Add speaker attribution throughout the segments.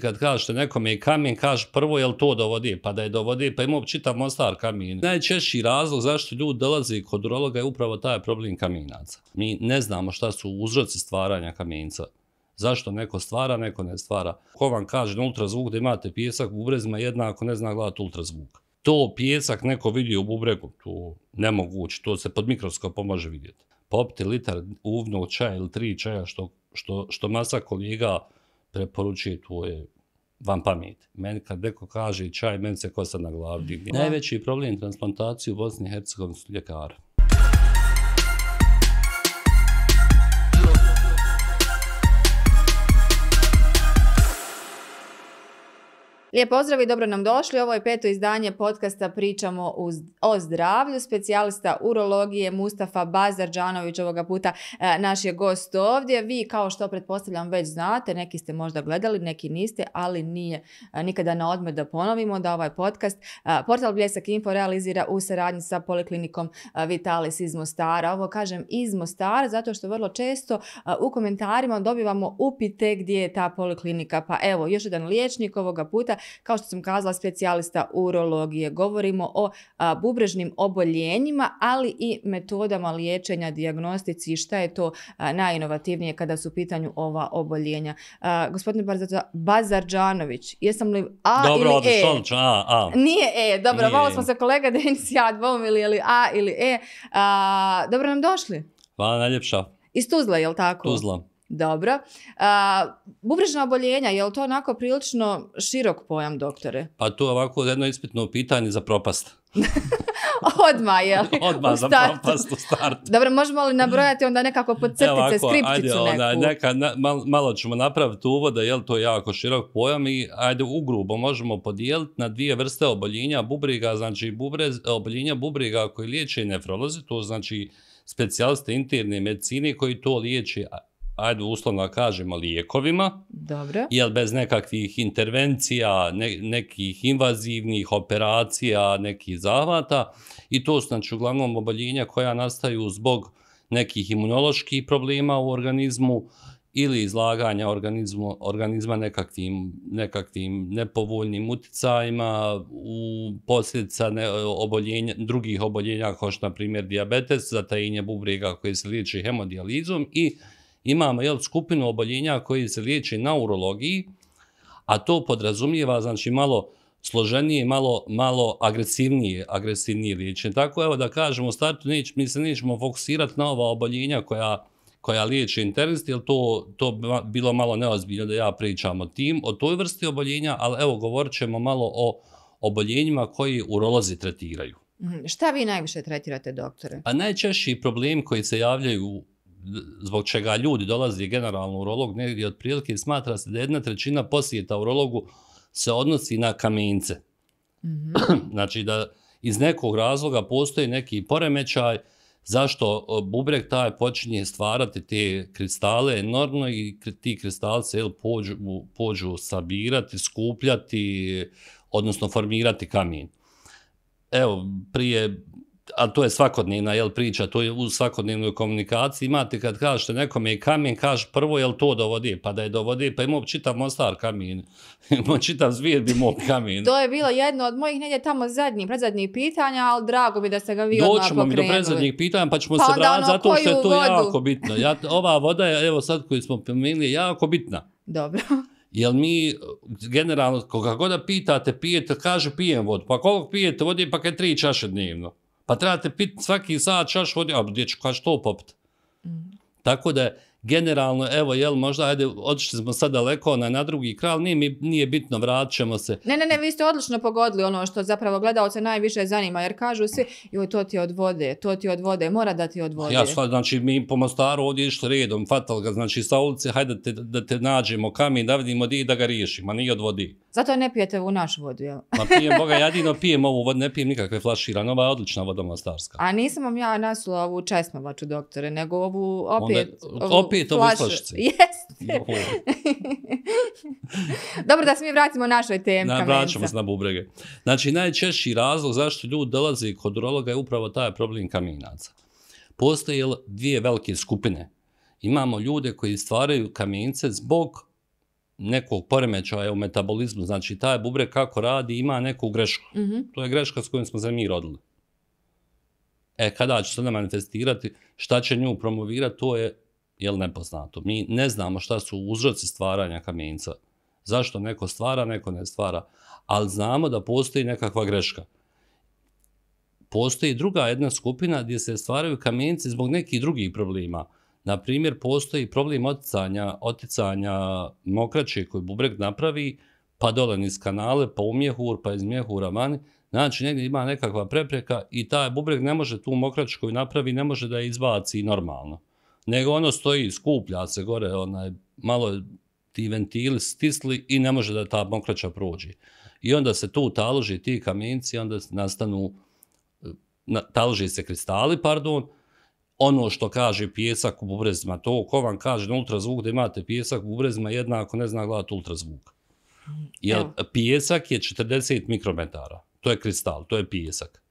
Speaker 1: Kad kažeš nekom je kamen, kaže prvo je li to dovodi, pa da je dovodi, pa imao čitav Mostar kamen. Najčešći razlog zašto ljudi dolazi kod urologa je upravo taj problem kamenaca. Mi ne znamo šta su uzroci stvaranja kamenca. Zašto neko stvara, neko ne stvara. Ko vam kaže na ultrazvuk da imate pjesak u bubrezima ako ne zna gledati ultrazvuk. To pjesak neko vidi u bubregu, to nemoguće, to se pod mikroskopom može vidjeti. Popiti pa litar uvnog čaja ili tri čaja što, što, što masa kolijega preporučuje, tvoje je van pamet. Meni kad neko kaže čaj, meni se kosa na glavi. Najveći problem transplantacije u Bosni i Hercegovini su ljekari.
Speaker 2: Lijep pozdrav i dobro nam došli. Ovo je peto izdanje podcasta Pričamo o zdravlju. Specijalista urologije Mustafa Bazarđanović ovoga puta e, naš je gost ovdje. Vi kao što pretpostavljam već znate, neki ste možda gledali, neki niste, ali nije e, nikada na odmet da ponovimo da ovaj podcast e, Portal Bljesak Info realizira u saradnji sa Poliklinikom Vitalis iz Mostara. Ovo kažem iz Mostara zato što vrlo često u komentarima dobivamo upite gdje je ta poliklinika. Pa evo, još jedan liječnik ovoga puta kao što sam kazala, specijalista urologije. Govorimo o a, bubrežnim oboljenjima, ali i metodama liječenja, diagnostici i šta je to a, najinovativnije kada su u pitanju ova oboljenja. A, gospodine Bazarđanović, jesam li A dobro, ili E? Dobro,
Speaker 1: odlično, A, A. Nije E, dobro, malo e. smo se
Speaker 2: kolega Denis ja dvomili, je li A ili E. A, dobro nam došli.
Speaker 1: Hvala najljepša.
Speaker 2: Iz Tuzla, je li tako? Tuzla. Dobro. A, bubrežna oboljenja, je li to onako prilično širok pojam, doktore?
Speaker 1: Pa to je ovako jedno ispitno pitanje za propast.
Speaker 2: Odma je li? Odma za propast u startu. Dobro, možemo li nabrojati onda nekako po crtice, Evo ovako, ajde, neku? Onda, neka,
Speaker 1: ne, mal, malo ćemo napraviti uvode, je li to jako širok pojam i ajde u grubo možemo podijeliti na dvije vrste oboljenja bubriga, znači bubrez, oboljenja bubriga koji liječe nefrolozi, to znači specijaliste interne medicine koji to liječe, ajde uslovno kažemo, lijekovima. Dobro. Jel bez nekakvih intervencija, ne, nekih invazivnih operacija, nekih zahvata I to su, znači, uglavnom oboljenja koja nastaju zbog nekih imunoloških problema u organizmu ili izlaganja organizmu, organizma nekakvim, nekakvim nepovoljnim uticajima u posljedica ne, oboljenja, drugih oboljenja kao što, na primjer, diabetes, zatajenje bubrega koje se liječi hemodijalizom i imamo jel, skupinu oboljenja koji se liječi na urologiji, a to podrazumijeva znači, malo složenije, malo, malo agresivnije, agresivnije liječenje. Tako evo da kažemo, u startu neć, mi se nećemo fokusirati na ova oboljenja koja koja liječe internisti, jer to, to bilo malo neozbiljno da ja pričam o tim, o toj vrsti oboljenja, ali evo, govorit ćemo malo o oboljenjima koji urolozi tretiraju.
Speaker 2: Mhm, šta vi najviše tretirate, doktore? A
Speaker 1: pa najčešći problem koji se javljaju zbog čega ljudi dolazi generalno urolog, negdje od prilike smatra se da jedna trećina posjeta urologu se odnosi na kamence.
Speaker 3: Mm -hmm.
Speaker 1: znači da iz nekog razloga postoji neki poremećaj zašto e, bubreg taj počinje stvarati te kristale enormno i ti kristale se pođu, pođu sabirati, skupljati, odnosno formirati kamen. Evo, prije a to je svakodnevna jel, priča, to je u svakodnevnoj komunikaciji, imate kad kažete nekome kamen, kaže prvo je jel to dovodi, pa da je dovodi, pa imao čitav Mostar kamen, imao čitav zvijer bi imao kamen. to
Speaker 2: je bilo jedno od mojih negdje tamo zadnjih, predzadnjih pitanja, ali drago mi da se ga vi odmah pokrenuli. Doćemo mi do predzadnjih
Speaker 1: pitanja, pa ćemo pa se vratiti, ono, zato što je to vodu? jako bitno. Ja, ova voda je, evo sad koju smo pomenuli, jako bitna. Dobro. Jel mi, generalno, koga god da pitate, pijete, kaže pijem vodu. Pa koliko pijete vode, pa kaj tri čaše dnevno. Pa trebate pit svaki sat čaš vode, a gdje ću kaš to popit? Mm. Tako da generalno, evo, jel, možda, ajde, odšli smo sad daleko na, na drugi kral, nije, mi, nije bitno, vrat se.
Speaker 2: Ne, ne, ne, vi ste odlično pogodili ono što zapravo gledalce najviše zanima, jer kažu svi, joj, to ti odvode, to ti odvode, mora da ti odvode. Ja, sva,
Speaker 1: znači, mi po Mostaru ovdje išli redom, fatal ga, znači, sa ulici, hajde da te, da te nađemo kamen, da vidimo di da ga riješimo, a nije odvodi.
Speaker 2: Mm. Zato ne pijete u našu vodu, jel? Ma pijem, Boga, ja
Speaker 1: jedino pijem ovu vodu, ne pijem nikakve flaširane, ova je odlična voda mostarska.
Speaker 2: A nisam vam ja nasula ovu česmovaču, doktore, nego ovu opet... Onda, ovu opet ovu flašu. Jeste. Dobro da se mi vratimo našoj temi. Na, vraćamo se
Speaker 1: na bubrege. Znači, najčešći razlog zašto ljudi dolaze kod urologa je upravo taj problem kamenaca. Postoje dvije velike skupine. Imamo ljude koji stvaraju kamence zbog nekog poremećaja u metabolizmu, znači taj bubrek kako radi ima neku grešku. Mm -hmm. To je greška s kojom smo za mir rodili. E, kada će se ona manifestirati, šta će nju promovirati, to je jel nepoznato. Mi ne znamo šta su uzroci stvaranja kamenca. Zašto neko stvara, neko ne stvara. Ali znamo da postoji nekakva greška. Postoji druga jedna skupina gdje se stvaraju kamenci zbog nekih drugih problema. Mm Na primjer, postoji problem oticanja, oticanja mokraće koji bubreg napravi, pa dole niz kanale, pa u pa iz a vani. Znači, negdje ima nekakva prepreka i taj bubreg ne može tu mokraću koju napravi, ne može da je izbaci normalno. Nego ono stoji, skuplja se gore, onaj, malo ti ventili stisli i ne može da ta mokraća prođe. I onda se tu taloži ti kamenci, onda nastanu, na, taloži se kristali, pardon, ono što kaže pjesak u bubrezima, to ko vam kaže na ultrazvuk da imate pjesak u bubrezima ako ne zna gledati ultrazvuk. Jer Evo. pjesak je 40 mikrometara, to je kristal, to je pjesak.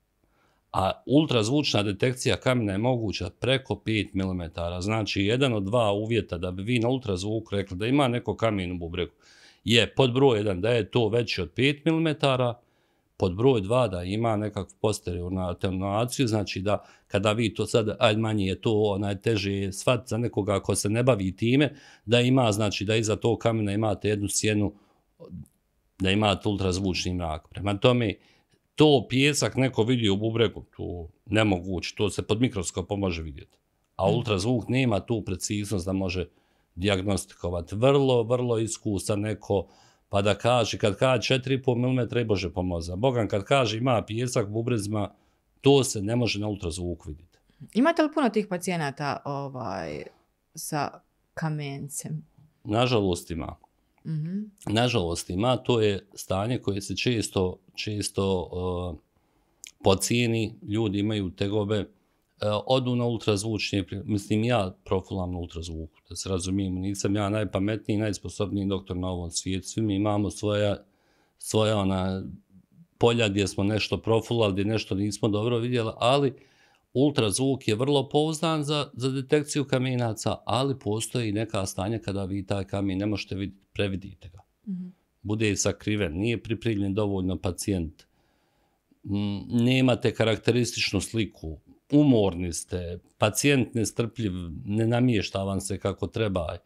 Speaker 1: A ultrazvučna detekcija kamena je moguća preko 5 mm. Znači, jedan od dva uvjeta da bi vi na ultrazvuku rekli da ima neko kamen u bubregu je pod broj 1 da je to veći od 5 mm, pod broj dva da ima nekakvu posteriornu atenuaciju, znači da kada vi to sad, ajde manje je to onaj teže svat za nekoga ko se ne bavi time, da ima, znači da iza to kamena imate jednu sjenu, da imate ultrazvučni mrak. Prema tome, to pjesak neko vidi u bubregu, to nemoguće, to se pod mikroskopom može vidjeti. A mhm. ultrazvuk nema tu preciznost da može diagnostikovati. Vrlo, vrlo iskusa neko, pa da kaže, kad kaže 4,5 mm i Bože pomoza. Bogan, kad kaže ima pijesak u bubrezima, to se ne može na ultrazvuk vidjeti.
Speaker 2: Imate li puno tih pacijenata ovaj, sa kamencem?
Speaker 1: Nažalost ima. Mm -hmm. Nažalost ima, to je stanje koje se često, često uh, pocijeni, ljudi imaju tegobe, uh, E, odu na ultrazvučni, mislim ja profulam na ultrazvuku, da se razumijem, nisam ja najpametniji, najsposobniji doktor na ovom svijetu, svi mi imamo svoja, svoja ona polja gdje smo nešto profulali, gdje nešto nismo dobro vidjeli, ali ultrazvuk je vrlo pouzdan za, za detekciju kamenaca, ali postoji neka stanja kada vi taj kamen ne možete vidjeti, previdite ga. Mm -hmm. Bude i sakriven, nije pripriljen dovoljno pacijent, nemate karakterističnu sliku, umorni ste, pacijent nestrpljiv, ne namiješta vam se kako treba,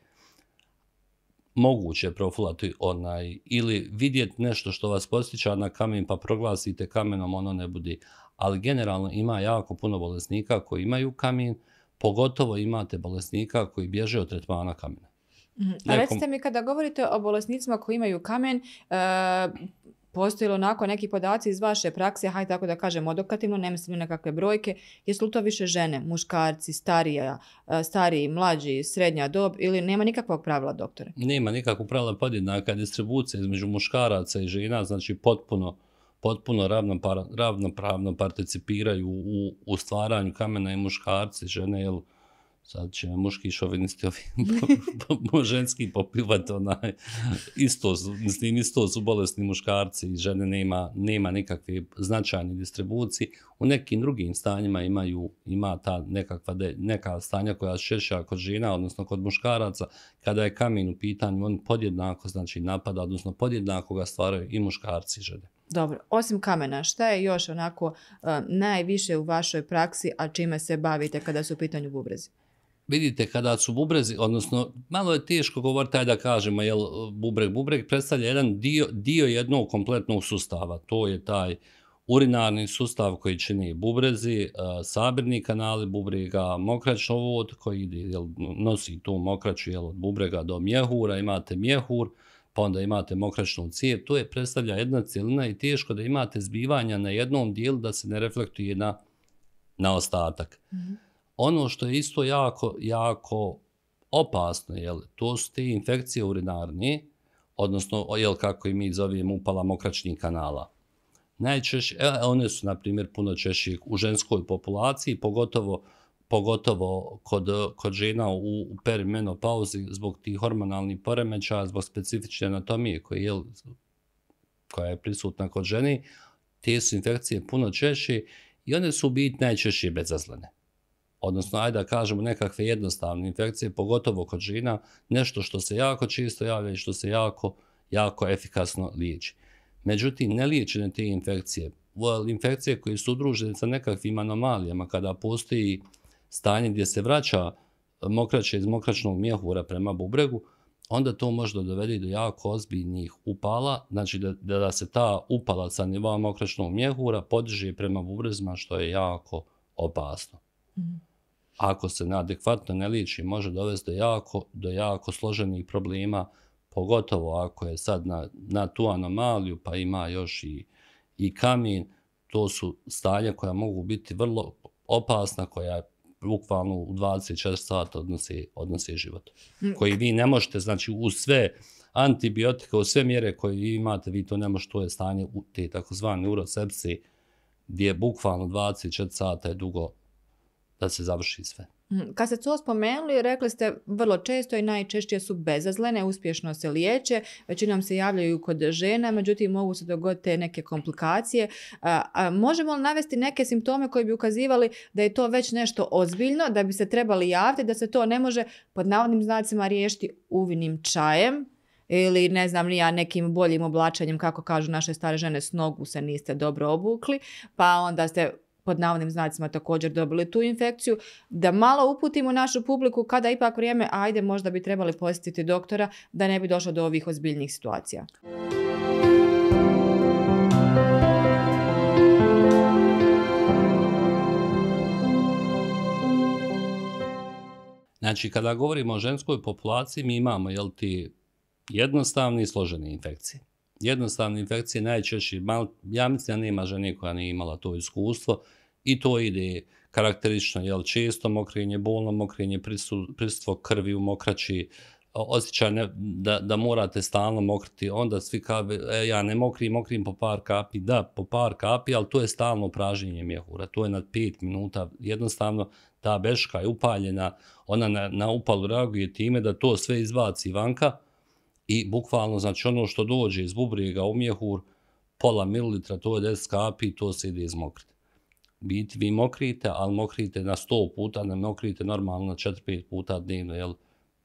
Speaker 1: moguće je profilati onaj ili vidjeti nešto što vas postiča na kamen pa proglasite kamenom, ono ne budi. Ali generalno ima jako puno bolesnika koji imaju kamen, pogotovo imate bolesnika koji bježe od tretmana kamena.
Speaker 2: Mhm. A recite mi, kada govorite o bolesnicima koji imaju kamen, uh, postojilo onako neki podaci iz vaše prakse, haj tako da kažem odokativno, ne mislim na kakve brojke, jesu li to više žene, muškarci, starija, e, stariji, mlađi, srednja dob ili nema nikakvog pravila doktore?
Speaker 1: Nema nikakvog pravila podjednaka distribucija između muškaraca i žena, znači potpuno potpuno ravnopravno participiraju u, u stvaranju kamena i muškarci, žene, jel, sad će muški šovinisti ovi ženski popivat onaj isto s njim isto su bolesni muškarci i žene nema nema nikakve značajne distribucije u nekim drugim stanjima imaju ima ta nekakva de, neka stanja koja se šeša kod žena odnosno kod muškaraca kada je kamen u pitanju on podjednako znači napada odnosno podjednako ga stvaraju i muškarci i žene
Speaker 2: Dobro, osim kamena, šta je još onako uh, najviše u vašoj praksi, a čime se bavite kada su u pitanju bubrezi?
Speaker 1: vidite kada su bubrezi, odnosno malo je teško govoriti, taj da kažemo, jel bubreg, bubreg predstavlja jedan dio, dio jednog kompletnog sustava, to je taj urinarni sustav koji čini bubrezi, e, sabirni kanali bubrega, mokračno vod koji ide, jel, nosi tu mokraču jel, od bubrega do mjehura, imate mjehur, pa onda imate mokračnu cijep, to je predstavlja jedna cijelina i teško da imate zbivanja na jednom dijelu da se ne reflektuje na, na ostatak. Mm -hmm ono što je isto jako, jako opasno, jel, to su te infekcije urinarni, odnosno, jel, kako i mi zovijemo, upala mokračnih kanala. Najčešće, e, one su, na primjer, puno češće u ženskoj populaciji, pogotovo, pogotovo kod, kod žena u, u perimenopauzi zbog tih hormonalnih poremeća, zbog specifične anatomije koje, jel, koja je prisutna kod žene, te su infekcije puno češće i one su biti najčešće bezazlene odnosno ajde da kažemo nekakve jednostavne infekcije, pogotovo kod žena, nešto što se jako čisto javlja i što se jako, jako efikasno liječi. Međutim, ne liječene te infekcije, well, infekcije koje su udružene sa nekakvim anomalijama, kada postoji stanje gdje se vraća mokraće iz mokračnog mjehura prema bubregu, onda to može da dovede do jako ozbiljnih upala, znači da, da se ta upala sa nivoa mokračnog mjehura podiže prema bubrezima, što je jako opasno. Mm -hmm ako se neadekvatno ne liči, može dovesti do jako, do jako složenih problema, pogotovo ako je sad na, na tu anomaliju, pa ima još i, i kamin, to su stanje koja mogu biti vrlo opasna, koja je bukvalno u 24 sata odnose, odnose život. Hm. Koji vi ne možete, znači u sve antibiotike, u sve mjere koje imate, vi to ne možete, to je stanje u te takozvane urosepsi, gdje je bukvalno 24 sata je dugo, da se završi sve.
Speaker 2: Mhm. Kad ste to spomenuli, rekli ste vrlo često i najčešće su bezazlene, uspješno se liječe, većinom se javljaju kod žena, međutim mogu se dogoditi neke komplikacije. A, a, možemo li navesti neke simptome koji bi ukazivali da je to već nešto ozbiljno, da bi se trebali javiti, da se to ne može pod navodnim znacima riješiti uvinim čajem ili ne znam ni ja nekim boljim oblačenjem, kako kažu naše stare žene, s nogu se niste dobro obukli, pa onda ste pod navodnim znacima također dobili tu infekciju, da malo uputimo našu publiku kada ipak vrijeme, ajde možda bi trebali posjetiti doktora da ne bi došlo do ovih ozbiljnih situacija.
Speaker 1: Znači, kada govorimo o ženskoj populaciji, mi imamo jel, ti jednostavne i složene infekcije jednostavne infekcije najčešće, mal, ja mislim da nema žene koja nije imala to iskustvo i to ide karakterično, jel, često mokrenje, bolno mokrenje, prisutstvo krvi u mokraći, osjećaj ne, da, da morate stalno mokriti, onda svi kao, e, ja ne mokrim, mokrim po par kapi, da, po par kapi, ali to je stalno upražnjenje mjehura, to je na 5 minuta, jednostavno ta beška je upaljena, ona na, na upalu reaguje time da to sve izbaci vanka, i bukvalno, znači ono što dođe iz bubrega u mjehur, pola mililitra, to je 10 kapi, to se ide iz izmokriti. Biti vi mokrite, ali mokrite na 100 puta, ne mokrite normalno na 4-5 puta dnevno, jel?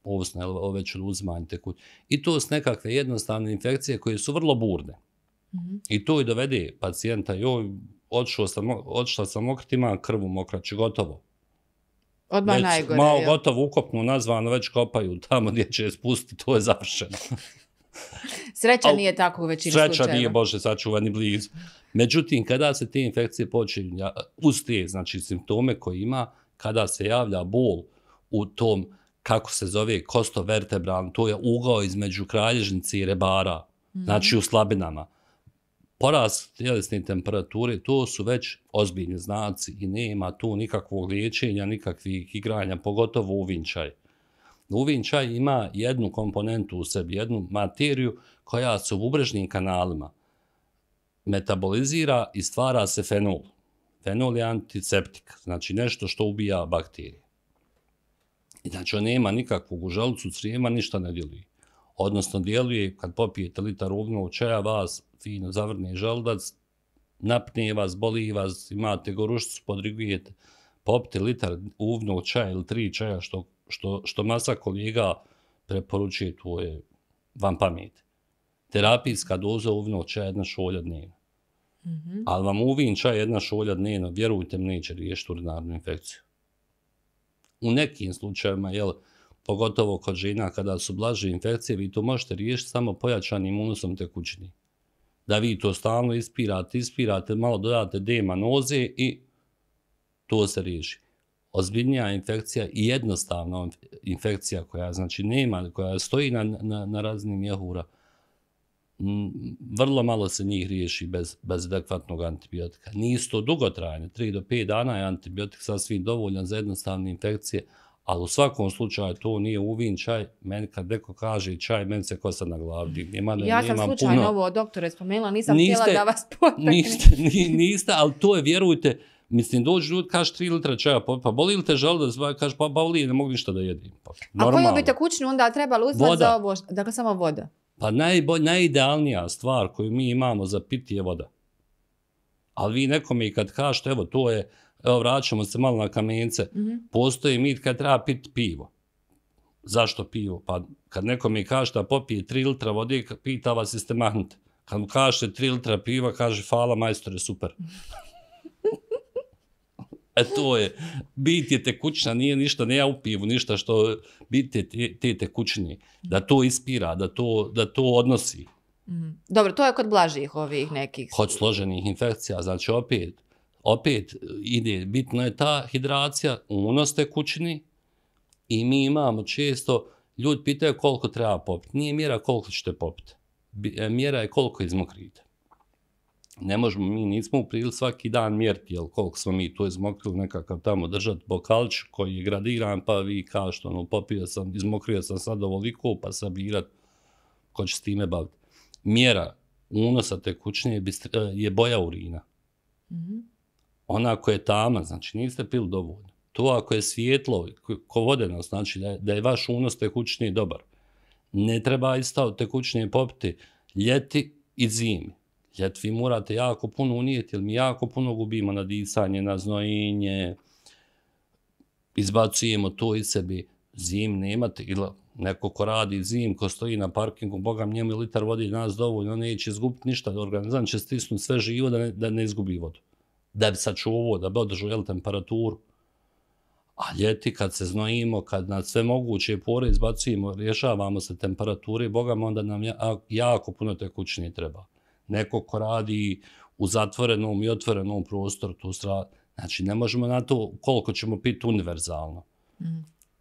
Speaker 1: ovisno je ove ću uzmanjite I to su nekakve jednostavne infekcije koje su vrlo burne. Mm -hmm. I to i dovede pacijenta, joj, odšla sam, odšla sam mokrat, ima krvu mokrat, gotovo.
Speaker 2: Odmah već najgore. Malo je.
Speaker 1: gotovo ukopnu nazvano, već kopaju tamo gdje će je spustiti, to je završeno.
Speaker 2: sreća Al, nije tako u većini sreća slučajeva. Sreća nije, Bože,
Speaker 1: sačuvani ni blizu. Međutim, kada se te infekcije počinju, ja, uz te znači, simptome koje ima, kada se javlja bol u tom, kako se zove, kostovertebran, to je ugao između kralježnice i rebara, mm -hmm. znači u slabinama poraz tjelesne temperature, to su već ozbiljni znaci i nema tu nikakvog liječenja, nikakvih igranja, pogotovo uvinčaj. Uvinčaj ima jednu komponentu u sebi, jednu materiju koja se u ubrežnim kanalima metabolizira i stvara se fenol. Fenol je antiseptik, znači nešto što ubija bakterije. Znači, on nema nikakvog u želucu, crijema, ništa ne djeluje odnosno djeluje kad popijete litar ugnog čaja, vas fino zavrne želudac napnije vas, boli vas, imate gorušicu, podrigujete, popite litar uvnog čaja ili tri čaja što, što, što masa kolijega preporučuje, to je vam pamet. Terapijska doza uvnog čaja jedna šolja dnevno
Speaker 3: Mm -hmm. Ali
Speaker 1: vam uvin čaj jedna šolja dnevno, vjerujte mi, neće riješiti urinarnu infekciju. U nekim slučajevima je uh, pogotovo kod žena kada su blaže infekcije, vi to možete riješiti samo pojačanim unosom tekućini. Da vi to stalno ispirate, ispirate, malo dodate dema noze i to se riješi. Ozbiljnija infekcija i jednostavna infekcija koja znači nema, koja stoji na, na, na raznim jehura, vrlo malo se njih riješi bez, bez adekvatnog antibiotika. Nisto dugo trajanje, 3 do 5 dana je antibiotik sasvim dovoljan za jednostavne infekcije, Ali u svakom slučaju to nije uvin čaj, meni kad neko kaže čaj, meni se kosa na glavi. Mm. Nima, ne, ja sam slučajno puno... ovo
Speaker 2: doktore spomenula, nisam niste, htjela da vas
Speaker 1: potakne. Niste, niste, ali to je, vjerujte, mislim, dođu ljudi, kaže tri litra čaja, pa, pa boli li te žele da zva, kaže, pa, pa boli, ne mogu ništa da jedim. Pa, normalno. A koju bi
Speaker 2: te kućni onda trebalo uzvat voda. za ovo, dakle samo voda?
Speaker 1: Pa najbolj, najidealnija stvar koju mi imamo za piti je voda. Ali vi nekome i kad kažete, evo, to je, evo vraćamo se malo na kamence, mm -hmm. postoji mit kad treba pit pivo. Zašto pivo? Pa kad neko mi kaže da popije 3 litra vode, pita vas jeste mahnut. Kad mu kaže 3 litra piva, kaže fala majstore, super. e to je, bit je tekućna, nije ništa, ne ja u upivu ništa što bit je te, te tekućni. Da to ispira, da to, da to odnosi.
Speaker 2: Mm -hmm. Dobro, to je kod blažih ovih nekih...
Speaker 1: Kod složenih infekcija, znači opet, opet ide, bitna je ta hidracija, unos te kućni i mi imamo često, ljudi pitaju koliko treba popiti. Nije mjera koliko ćete popiti. E, mjera je koliko izmokrite. Ne možemo, mi nismo uprili svaki dan mjeriti, jel koliko smo mi tu izmokrili nekakav tamo držat bokalč koji je gradiran, pa vi kažete, ono, popio sam, izmokrio sam sad ovoliko, pa sabirat, ko će s time baviti. Mjera unosa te kućne je, e, je boja urina. Mm -hmm ona ako je tama, znači niste pili dovoljno. To ako je svjetlo, ko vodeno, znači da je, da je vaš unos tekućni dobar. Ne treba isto tekućnije popiti ljeti i zimi. Ljeti vi morate jako puno unijeti, jer mi jako puno gubimo na disanje, na znojenje, izbacujemo to iz sebi, zim nemate, ili neko ko radi zim, ko stoji na parkingu, Boga njemu litar vodi nas dovoljno, neće izgubiti ništa, organizam će stisnuti sve živo da ne, da ne izgubi vodu da bi sačuvao, da bi održao jel, temperaturu. A ljeti kad se znojimo, kad na sve moguće pore izbacimo, rješavamo se temperature, bogam, onda nam jako puno te kućine treba. Neko ko radi u zatvorenom i otvorenom prostoru, tu stra... znači ne možemo na to koliko ćemo piti univerzalno. Mm.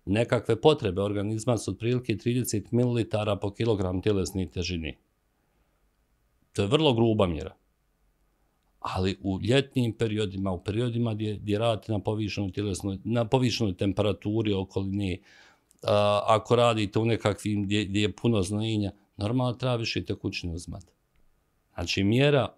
Speaker 1: Nekakve potrebe organizma su otprilike 30 ml po kilogram tjelesne težini. To je vrlo gruba mjera. Mm ali u ljetnim periodima, u periodima gdje, gdje radite na povišenoj, tjelesnoj, na povišenoj temperaturi okolini, a, ako radite u nekakvim gdje, gdje je puno znojenja, normalno treba više tekućine uzmati. Znači, mjera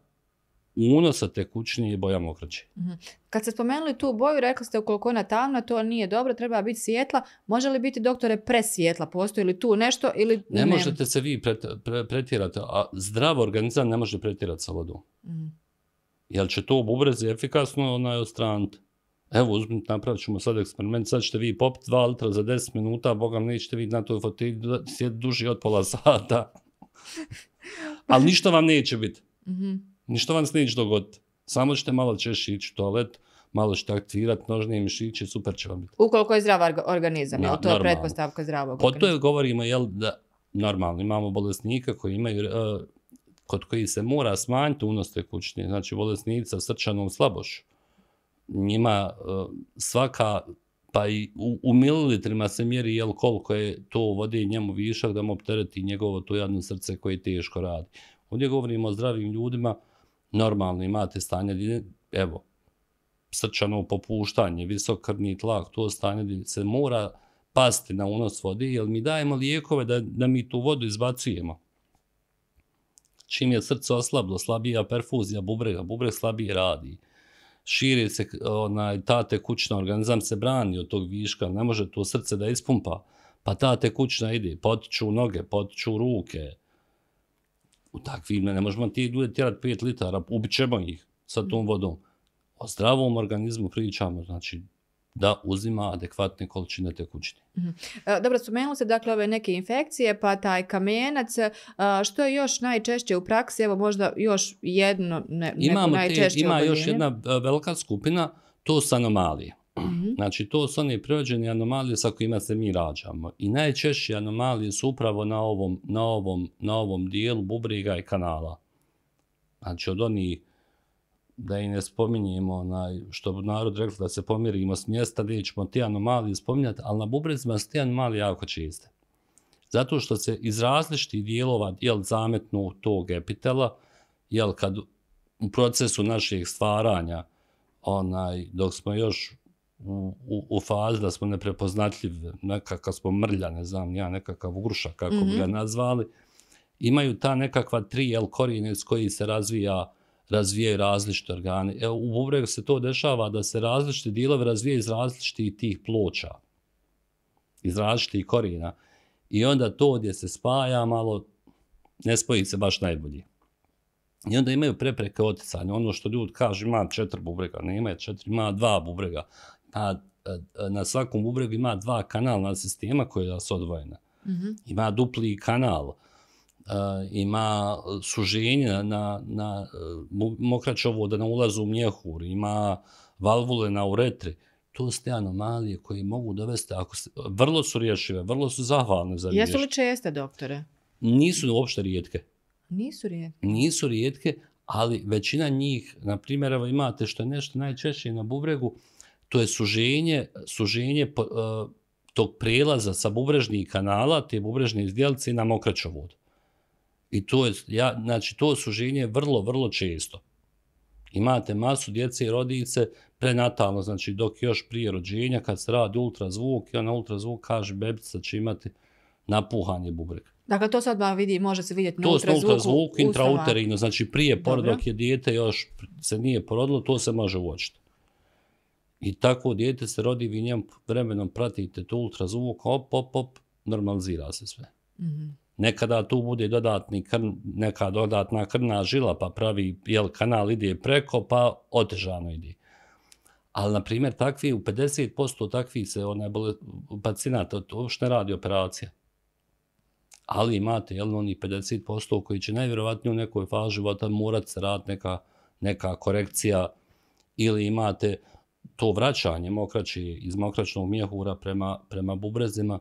Speaker 1: unosa tekućine je boja mokraće.
Speaker 2: Mhm. Kad ste spomenuli tu boju, rekli ste ukoliko ona tamna, to nije dobro, treba biti svijetla. Može li biti, doktore, presvjetla? Postoji li tu nešto ili... Ne, ne možete
Speaker 1: se vi pret, pretirati, a zdrav organizam ne može pretirati sa vodom. Mm. Jel će to bubrez efikasno na ostrant? Evo, uzmim, napravit ćemo sad eksperiment, sad ćete vi popit 2 litra za 10 minuta, boga nećete vidjeti na toj fotelji, sjedi duži od pola sata. Ali ništa vam neće biti. Mm -hmm. Ništa vam se neće dogoditi. Samo ćete malo češći ići u toalet, malo ćete aktivirati nožne mišiće, super će vam biti.
Speaker 2: Ukoliko je zdrav organizam, ja, to je pretpostavka zdravog organizma. Po to
Speaker 1: je govorimo, jel, da normalno, imamo bolesnika koji imaju uh, kod koji se mora smanjiti unos tekućine, znači bolesnici srčanom slabošu, njima uh, svaka pa i u, u mililitrima se mjeri jel koliko je to vode njemu višak da mu optereti njegovo to jadno srce koje teško radi. Ovdje govorimo o zdravim ljudima, normalno imate stanje, evo, srčano popuštanje, visok krvni tlak, to stanje se mora pasti na unos vode, jer mi dajemo lijekove da, da mi tu vodu izbacujemo čim je srce oslablo, slabija perfuzija bubrega, bubreg slabije radi. Širi se onaj, ta tekućna, organizam se brani od tog viška, ne može to srce da ispumpa, pa ta tekućna ide, potiču noge, potiču ruke. U takvim, ne možemo ti ljudi tjerati 5 litara, ubit ih sa tom mm. vodom. O zdravom organizmu pričamo, znači da uzima adekvatne količine tekućine. Mm
Speaker 2: -hmm. E, dobro, spomenuli se dakle ove neke infekcije, pa taj kamenac, e, što je još najčešće u praksi, evo možda još jedno ne, Imamo neko najčešće te, Ima još jedna
Speaker 1: e, velika skupina, to su anomalije. Mm -hmm. Znači to su one prirođene anomalije sa kojima se mi rađamo. I najčešće anomalije su upravo na ovom, na ovom, na ovom dijelu bubriga i kanala. Znači od onih da i ne spominjemo, onaj, što bi narod rekli da se pomirimo s mjesta, gdje ćemo ti anomalije spominjati, ali na bubrezima su ti mali jako čiste. Zato što se iz različitih dijelova, jel zametnu tog epitela, jel kad u procesu naših stvaranja, onaj, dok smo još u, u, u fazi da smo neprepoznatljivi, nekakav smo mrlja, ne znam ja, nekakav ugruša, kako mm -hmm. bi ga mhm. nazvali, imaju ta nekakva tri jel korijene s koji se razvija razvije različite organe. Evo, u bubregu se to dešava da se različite dilove razvijaju iz različitih tih ploča, iz različitih korina. I onda to gdje se spaja malo, ne spoji se baš najbolji. I onda imaju prepreke oticanja. Ono što ljudi kaže, ima četiri bubrega, ne ima četiri, ima dva bubrega. Ima, na svakom bubregu ima dva kanalna sistema koja su odvojena. Mm -hmm. Ima dupli kanal. Uh, uh, ima suženje na, na, na eh, mokraćovoda na ulazu u mjehur, ima valvule na uretri, to su te anomalije koje mogu dovesti, ako ste, vrlo su rješive, vrlo su zahvalne za rješenje. Jesu li
Speaker 2: česte, doktore?
Speaker 1: Nisu uopšte rijetke.
Speaker 2: Nisu rijetke?
Speaker 1: Nisu rijetke, ali većina njih, na primjer, imate što je nešto najčešće na bubregu, to je suženje, suženje uh, tog prelaza sa bubrežnih kanala, te bubrežne izdjelice na mokraćovodu. I to je, ja, znači, to suženje je vrlo, vrlo često. Imate masu djece i rodice prenatalno, znači dok još prije rođenja, kad se radi ultrazvuk, ja na ultrazvuk kaže bebica će imati napuhanje bubrega.
Speaker 2: Dakle, to sad vidi, može se vidjeti na ultrazvuku. To je ultrazvuk intrauterino,
Speaker 1: znači prije, pored dok je dijete još se nije porodilo, to se može uočiti. I tako dijete se rodi, vi njem vremenom pratite to ultrazvuk, op, op, op, normalizira se sve. Mm -hmm. Nekada tu bude dodatni kr, neka dodatna krna žila pa pravi jel, kanal ide preko pa otežano ide. Ali, na primjer, takvi, u 50% takvi se onaj bole, pacijenata, to što ne radi operacija. Ali imate, jel, oni 50% koji će najvjerovatnije u nekoj fazi života morati se raditi neka, neka korekcija ili imate to vraćanje mokraće iz mokračnog mjehura prema, prema bubrezima,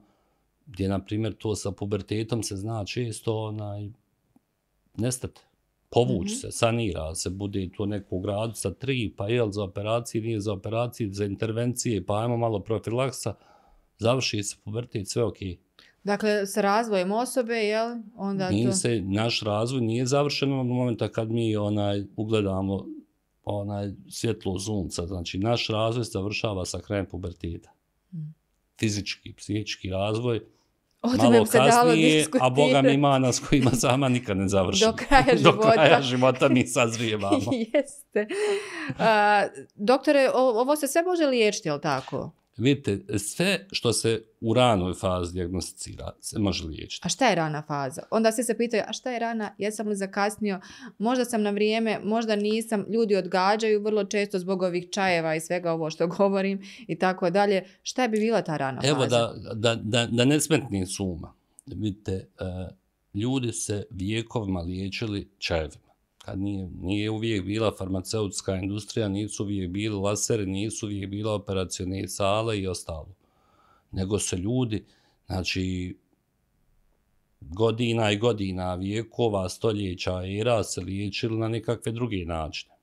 Speaker 1: gdje, na primjer, to sa pubertetom se zna često onaj, nestati, povući mm -hmm. se, sanira se, bude to neku gradu sa tri, pa je za operaciju, nije za operaciju, za intervencije, pa ajmo malo profilaksa, završi se pubertet, sve okej. Okay.
Speaker 2: Dakle, sa razvojem osobe, je jel? Onda nije to...
Speaker 1: se, naš razvoj nije završen od momenta kad mi onaj, ugledamo onaj svjetlo zunca. Znači, naš razvoj završava sa krajem puberteta. Mm fizički, psihički razvoj,
Speaker 2: Odmem malo se kasnije, a Boga mi ima
Speaker 1: nas kojima sama nikad ne završimo. Do kraja života. Do kraja života mi sazrijevamo.
Speaker 2: Jeste. Uh, doktore, ovo se sve može liječiti, je li tako?
Speaker 1: Vidite, sve što se u ranoj fazi diagnosticira se može liječiti.
Speaker 2: A šta je rana faza? Onda se se pitaju, a šta je rana? Jesam li zakasnio? Možda sam na vrijeme, možda nisam. Ljudi odgađaju vrlo često zbog ovih čajeva i svega ovo što govorim i tako dalje. Šta je bi bila ta rana Evo faza? Evo
Speaker 1: da, da, da, da ne smetni suma. Vidite, eh, ljudi se vijekovima liječili čajevima kad nije, nije uvijek bila farmaceutska industrija, nisu uvijek bili laseri, nisu uvijek bila operacijone sale i ostalo. Nego se ljudi, znači, godina i godina, vijekova, stoljeća, era se liječili na nekakve druge načine.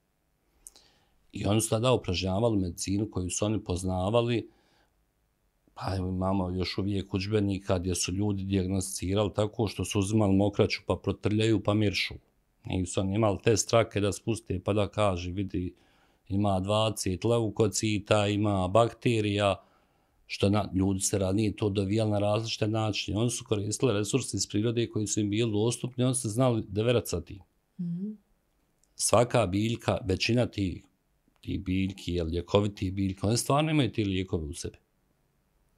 Speaker 1: I oni su tada upražnjavali medicinu koju su oni poznavali, pa imamo još uvijek učbenika gdje su ljudi diagnosticirali tako što su uzimali mokraću pa protrljaju pa miršu. I su oni imali te strake da spuste pa da kaže, vidi, ima 20 leukocita, ima bakterija, što na, ljudi se ranije to dovijali na različite načine. Oni su koristili resurse iz prirode koji su im bili dostupni, oni su znali da veracati. sa Mm -hmm. Svaka biljka, većina tih, tih biljki, ljekoviti biljka, oni stvarno imaju ti lijekove u sebi. Mm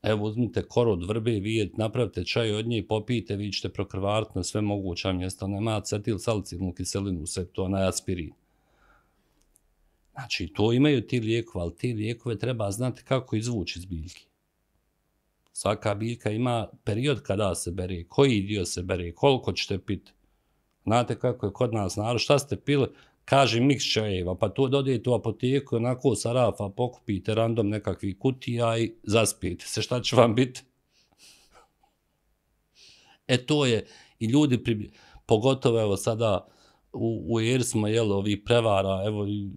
Speaker 1: evo uzmite koru od vrbe, vi napravite čaj od nje i popijete, vi ćete prokrvarat na sve moguća mjesta, ona ima acetil salicilnu kiselinu, sve to, ona je aspirin. Znači, to imaju ti lijekove, ali ti lijekove treba znati kako izvući iz biljke. Svaka biljka ima period kada se bere, koji dio se bere, koliko ćete pit. Znate kako je kod nas narod, šta ste pili, kaže mix čajeva, pa to dodajete u apoteku, onako sarafa, pokupite random nekakvi kutija i zaspijete se, šta će vam biti? E to je, i ljudi, pri, pogotovo evo sada u, u Ersima, jel, ovi prevara, evo i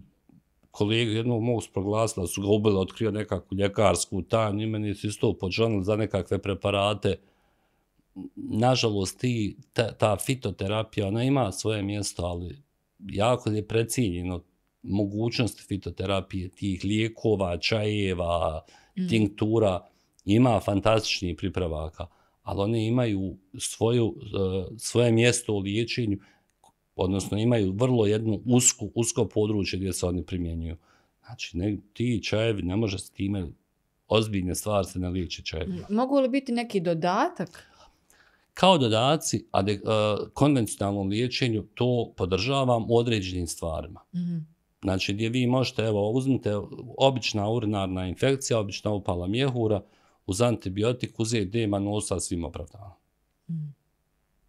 Speaker 1: kolega jednog mogu proglasila, su ga ubili, otkrio nekakvu ljekarsku tan, i meni su isto počelili za nekakve preparate. Nažalost, ti, ta, ta fitoterapija, ona ima svoje mjesto, ali jako je precijenjeno mogućnost fitoterapije, tih lijekova, čajeva, mm. tinktura, ima fantastičnih pripravaka, ali one imaju svoju, e, svoje mjesto u liječenju, odnosno imaju vrlo jednu usku, usko područje gdje se oni primjenjuju. Znači, ne, ti čajevi ne može s time, ozbiljne stvari se ne liječe čajevima.
Speaker 2: Mogu li biti neki dodatak
Speaker 1: kao dodaci a de, uh, e, konvencionalnom liječenju to podržavam u određenim stvarima. Mm -hmm. Znači gdje vi možete, evo uzmite obična urinarna infekcija, obična upala mjehura, uz antibiotik uzeti D-manoz sasvim opravdano. Mm -hmm.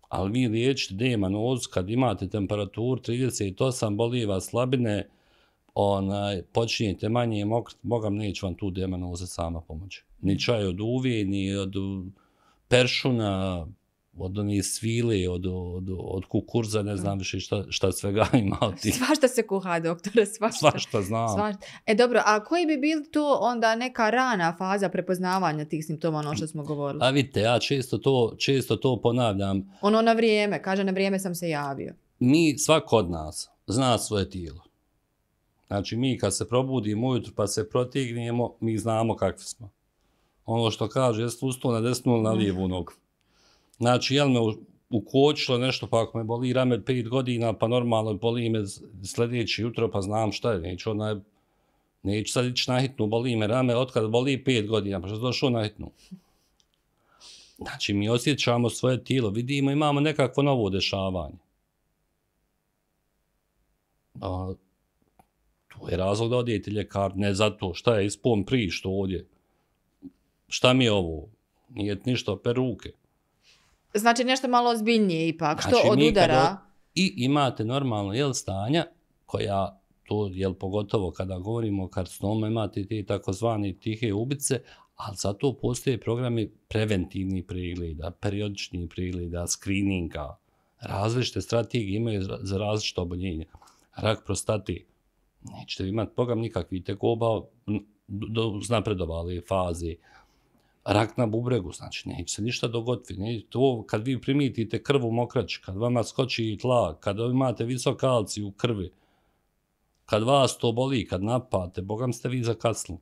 Speaker 1: Ali vi liječite D-manoz kad imate temperatur 38, boli vas slabine, onaj, počinjete manje mokriti, mogam neću vam tu D-manoze sama pomoći. Ni čaj od uvije, ni od peršuna, od one svile, od, od, od kukurza, ne znam više šta, šta svega ima od ti. Svašta
Speaker 2: se kuha, doktore, svašta. Svašta znam. Svašta. E dobro, a koji bi bil to onda neka rana faza prepoznavanja tih simptoma, ono što smo govorili?
Speaker 1: A vidite, ja često to, često to ponavljam.
Speaker 2: Ono na vrijeme, kaže na vrijeme sam se javio.
Speaker 1: Mi, svako od nas, zna svoje tijelo. Znači mi kad se probudimo ujutru pa se protignemo, mi znamo kakvi smo. Ono što kaže, jesu ustao na desnu ili na mm. lijevu nogu. Znači, jel me ukočilo nešto, pa ako me boli rame pet godina, pa normalno boli me sljedeći jutro, pa znam šta je, neću onaj, neću sad ići na hitnu, boli me rame, otkad boli pet godina, pa što je došlo na hitnu. Znači, mi osjećamo svoje tijelo, vidimo, imamo nekakvo novo dešavanje. A, to je razlog da odijete ljekar, ne zato šta je ispom priš to ovdje. Šta mi je ovo? Nije ništa, per ruke.
Speaker 2: Znači nešto malo ozbiljnije ipak, znači, što od udara.
Speaker 1: I imate normalno jel, stanja koja to jel pogotovo kada govorimo o karcinomu imate te takozvane tihe ubice, ali zato postoje programi preventivnih prigleda, periodičnih prigleda, screeninga, različite strategije imaju za različite oboljenje. Rak prostati, nećete imati program nikakvi tegoba do, do, do, do, rak na bubregu, znači neće se ništa dogoditi. Ne, to kad vi primitite krv u mokrač, kad vam skoči tlak, kad imate visok kalci u krvi, kad vas to boli, kad napate, bogam ste vi za kaslu.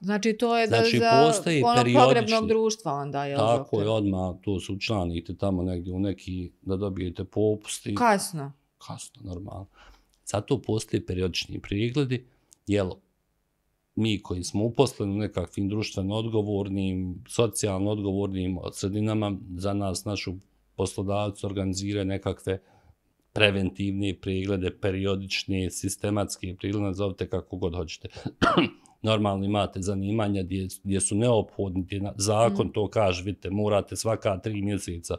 Speaker 2: Znači to je znači, da za ono pogrebnog društva onda, je Tako je,
Speaker 1: odmah to su članite tamo negdje u neki da dobijete popust. Kasno.
Speaker 2: Kasno, normalno.
Speaker 1: Zato postoje periodični pregledi, jelo, mi koji smo uposleni u nekakvim društveno odgovornim, socijalno odgovornim sredinama, za nas našu poslodavcu organizira nekakve preventivne preglede, periodične, sistematske preglede, nazovite kako god hoćete. Normalno imate zanimanja gdje, gdje su neophodni, gdje zakon mhm. to kaže, vidite, morate svaka tri mjeseca.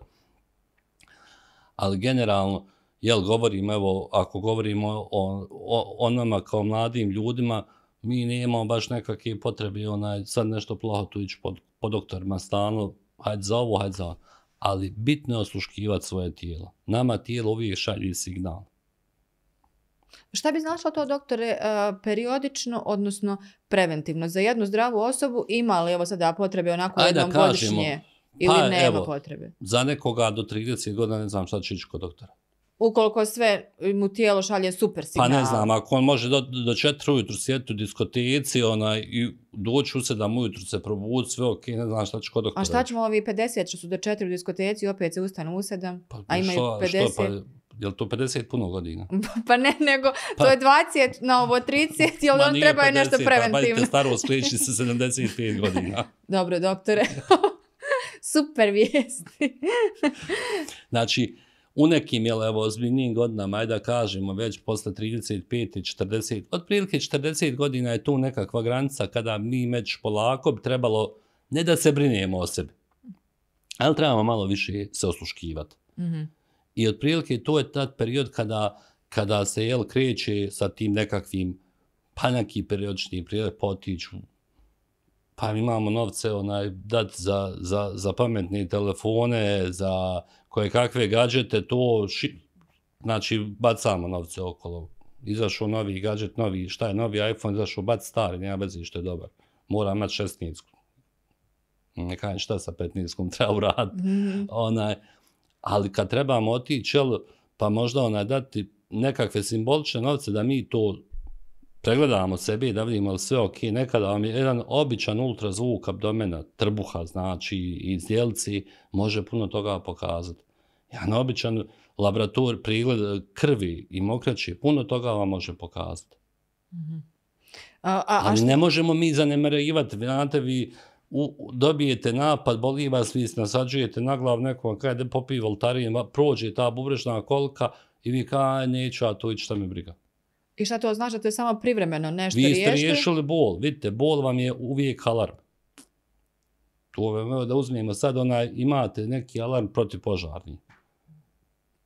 Speaker 1: Ali generalno, jel govorim, evo, ako govorimo o, o, o nama kao mladim ljudima, mi ne imamo baš nekakve potrebe, onaj, sad nešto plaho tu ići pod, pod doktorima stanu, hajde za ovo, hajde za ono. Ali bitno je osluškivati svoje tijelo. Nama tijelo uvijek šalje signal.
Speaker 2: Šta bi znašla to, doktore, e, periodično, odnosno preventivno? Za jednu zdravu osobu ima li ovo sada potrebe onako Ajde, jednom kažemo. godišnje? Ili pa, nema evo, potrebe?
Speaker 1: Za nekoga do 30 godina ne znam šta će ići kod doktora.
Speaker 2: Ukoliko sve mu tijelo šalje super signal. Pa ne znam,
Speaker 1: ako on može do, do četiri ujutru sjeti u diskotici ona, i doći u sedam ujutru se probuditi sve ok, ne znam šta će kod doktora. A šta
Speaker 2: ćemo ovi 50 što su do četiri u diskoteci i opet se ustanu u sedam? Pa, a imaju što, 50... Što, pa,
Speaker 1: je li to 50 puno godina?
Speaker 2: pa ne, nego pa, to je 20 na ovo 30, jel on treba je nešto preventivno? Pa nije 50,
Speaker 1: staro skliči se 75 godina.
Speaker 2: Dobro, doktore. super vijesti.
Speaker 1: znači, u nekim, jel, evo, ozbiljnijim godinama, ajde da kažemo, već posle 35 i 40, otprilike 40 godina je tu nekakva granica kada mi već polako bi trebalo ne da se brinemo o sebi, ali trebamo malo više se osluškivati. Mm -hmm. I otprilike to je tad period kada, kada se, jel, kreće sa tim nekakvim panaki periodični prijele potiću, pa imamo novce onaj dat za, za, za pametne telefone, za koje kakve gadžete, to ši... znači bacamo novce okolo. Izašao novi gadžet, novi, šta je novi iPhone, izašao bac stari, nema veze što je dobar. Mora imati šestnijsku. Ne kažem šta sa petnijskom treba uraditi. Mm -hmm. onaj, ali kad trebamo otići, jel, pa možda onaj dati nekakve simbolične novce da mi to pregledamo sebe i da vidimo li sve ok. Nekada vam je jedan običan ultrazvuk abdomena, trbuha znači, iz djelci, može puno toga pokazati. Jedan običan laborator, prigled krvi i mokraći, puno toga vam može pokazati.
Speaker 3: Mm -hmm. a, a, Ali a što... ne
Speaker 1: možemo mi zanemarivati, znate, vi u, dobijete napad, boli vas, vi se nasađujete na glav nekom, kada popije voltarijem, prođe ta bubrežna kolika i vi kaj, neću, a to ići, šta mi briga.
Speaker 2: I šta to znaš da to je samo privremeno nešto riješiti? Vi ste riješili?
Speaker 1: bol, vidite, bol vam je uvijek alarm. To vam je ono da uzmemo sad, ona, imate neki alarm protipožarni.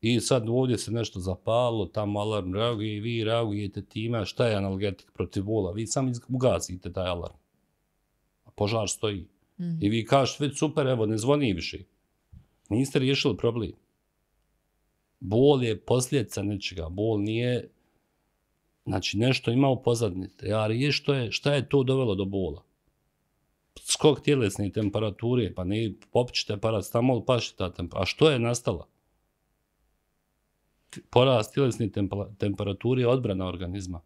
Speaker 1: I sad ovdje se nešto zapalo, tamo alarm reaguje i vi reagujete time šta je analgetik protiv bola. Vi samo ugazite taj alarm. A požar stoji. Mm. I vi kažete, već super, evo, ne zvoni više. Niste riješili problem. Bol je posljedica nečega. Bol nije Znači, nešto ima u pozadnji. Ja, je što je, šta je to dovelo do bola? Skok tjelesne temperature, pa ne popičite paracetamol, pa šta ta A što je nastala? Porast tjelesne temperature je odbrana organizma.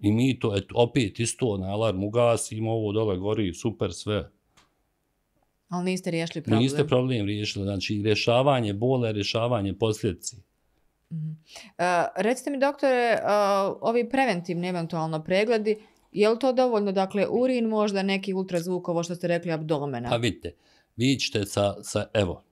Speaker 1: I mi to, et, opet isto, na alarm ugasimo, ovo dole gori, super, sve.
Speaker 2: Ali niste riješili problem. Niste
Speaker 1: problem riješili. Znači, rješavanje bola rješavanje posljedice.
Speaker 2: Uh, recite mi, doktore, uh, ovi preventivni eventualno pregledi, je li to dovoljno? Dakle, urin možda, neki ultrazvuk, ovo što ste rekli, abdomena? Pa
Speaker 1: vidite, vi ćete sa, sa evo,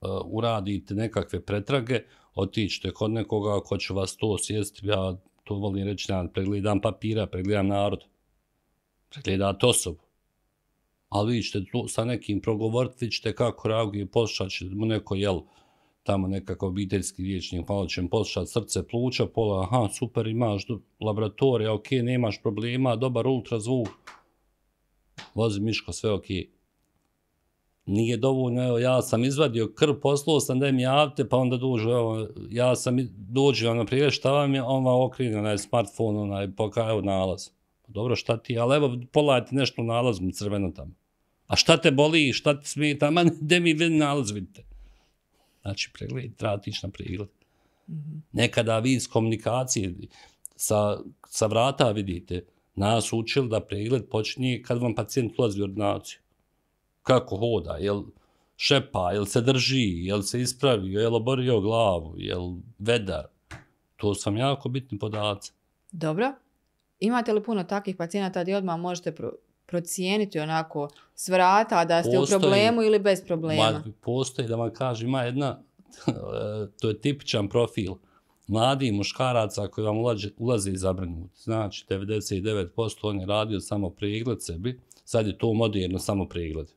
Speaker 1: uh, uradite nekakve pretrage, otićete kod nekoga ko će vas to osvijestiti, ja to volim reći, ja pregledam papira, pregledam narod, pregledate osobu. Ali vi ćete tu sa nekim progovoriti, vi ćete kako reaguje, poslušat ćete mu neko jelo tamo nekako obiteljski liječnik, malo će mi poslušati srce, pluća, pola, aha, super, imaš laboratorija, ok, nemaš problema, dobar ultrazvuk, vozi miško, sve ok. Nije dovoljno, evo, ja sam izvadio krv, poslao sam, da mi javite, pa onda dođu, evo, ja sam dođio, na prije, šta vam je, on vam okrije, onaj smartfon, onaj, poka, evo, nalaz. Pa dobro, šta ti, ali evo, polajte nešto nalaz mi crveno tamo. A šta te boli, šta ti smije, tamo, gde mi vidi nalaz, vidite. Znači, pregled, treba tići na pregled. Mm -hmm. Nekada vi iz komunikacije sa, sa vrata vidite, nas učili da pregled počinje kad vam pacijent ulazi u ordinaciju. Kako hoda, jel šepa, jel se drži, jel se ispravio, jel oborio glavu, jel vedar. To sam jako bitni podaci.
Speaker 2: Dobro. Imate li puno takvih pacijenata gdje odmah možete procijeniti onako svrata da ste postoji, u problemu ili bez problema? Ma,
Speaker 1: postoji, da vam kažem, ima jedna, eh, to je tipičan profil mladi muškaraca koji vam ulaze, ulaze i zabrinuti. Znači, 99% on je radio samo pregled sebi, sad je to moderno samo pregled.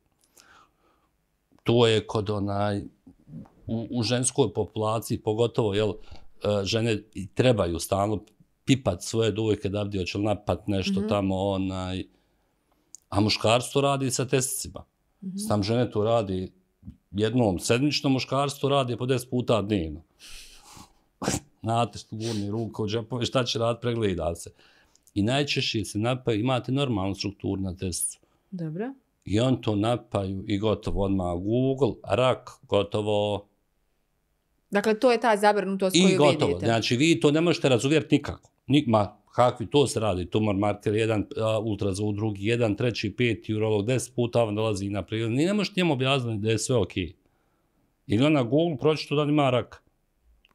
Speaker 1: To je kod onaj, u, u ženskoj populaciji, pogotovo, jel, eh, žene trebaju stalno pipat svoje dojke da vidi, hoće napat nešto mm -hmm. tamo, onaj, a muškarstvo radi sa testicima. Mm -hmm. žene to radi jednom sedmično, muškarstvo radi po 10 puta dnevno. Znate, stugurni ruke od džepove, šta će rad, pregleda se. I najčešće se napaju, imate normalnu strukturu na testicu. Dobro. I on to napaju i gotovo odmah Google, rak, gotovo.
Speaker 2: Dakle, to je ta zabrnutost koju vidite. I gotovo. Vidite. Znači,
Speaker 1: vi to ne možete razuvjeriti nikako. Nikma, kakvi to se radi, tumor marker 1, ultrazvuk drugi, 1, treći, peti, urolog 10 puta, on dolazi i naprijed. Ni ne možeš njemu objasniti da je sve okej. Ili ona Google proći to da nima raka.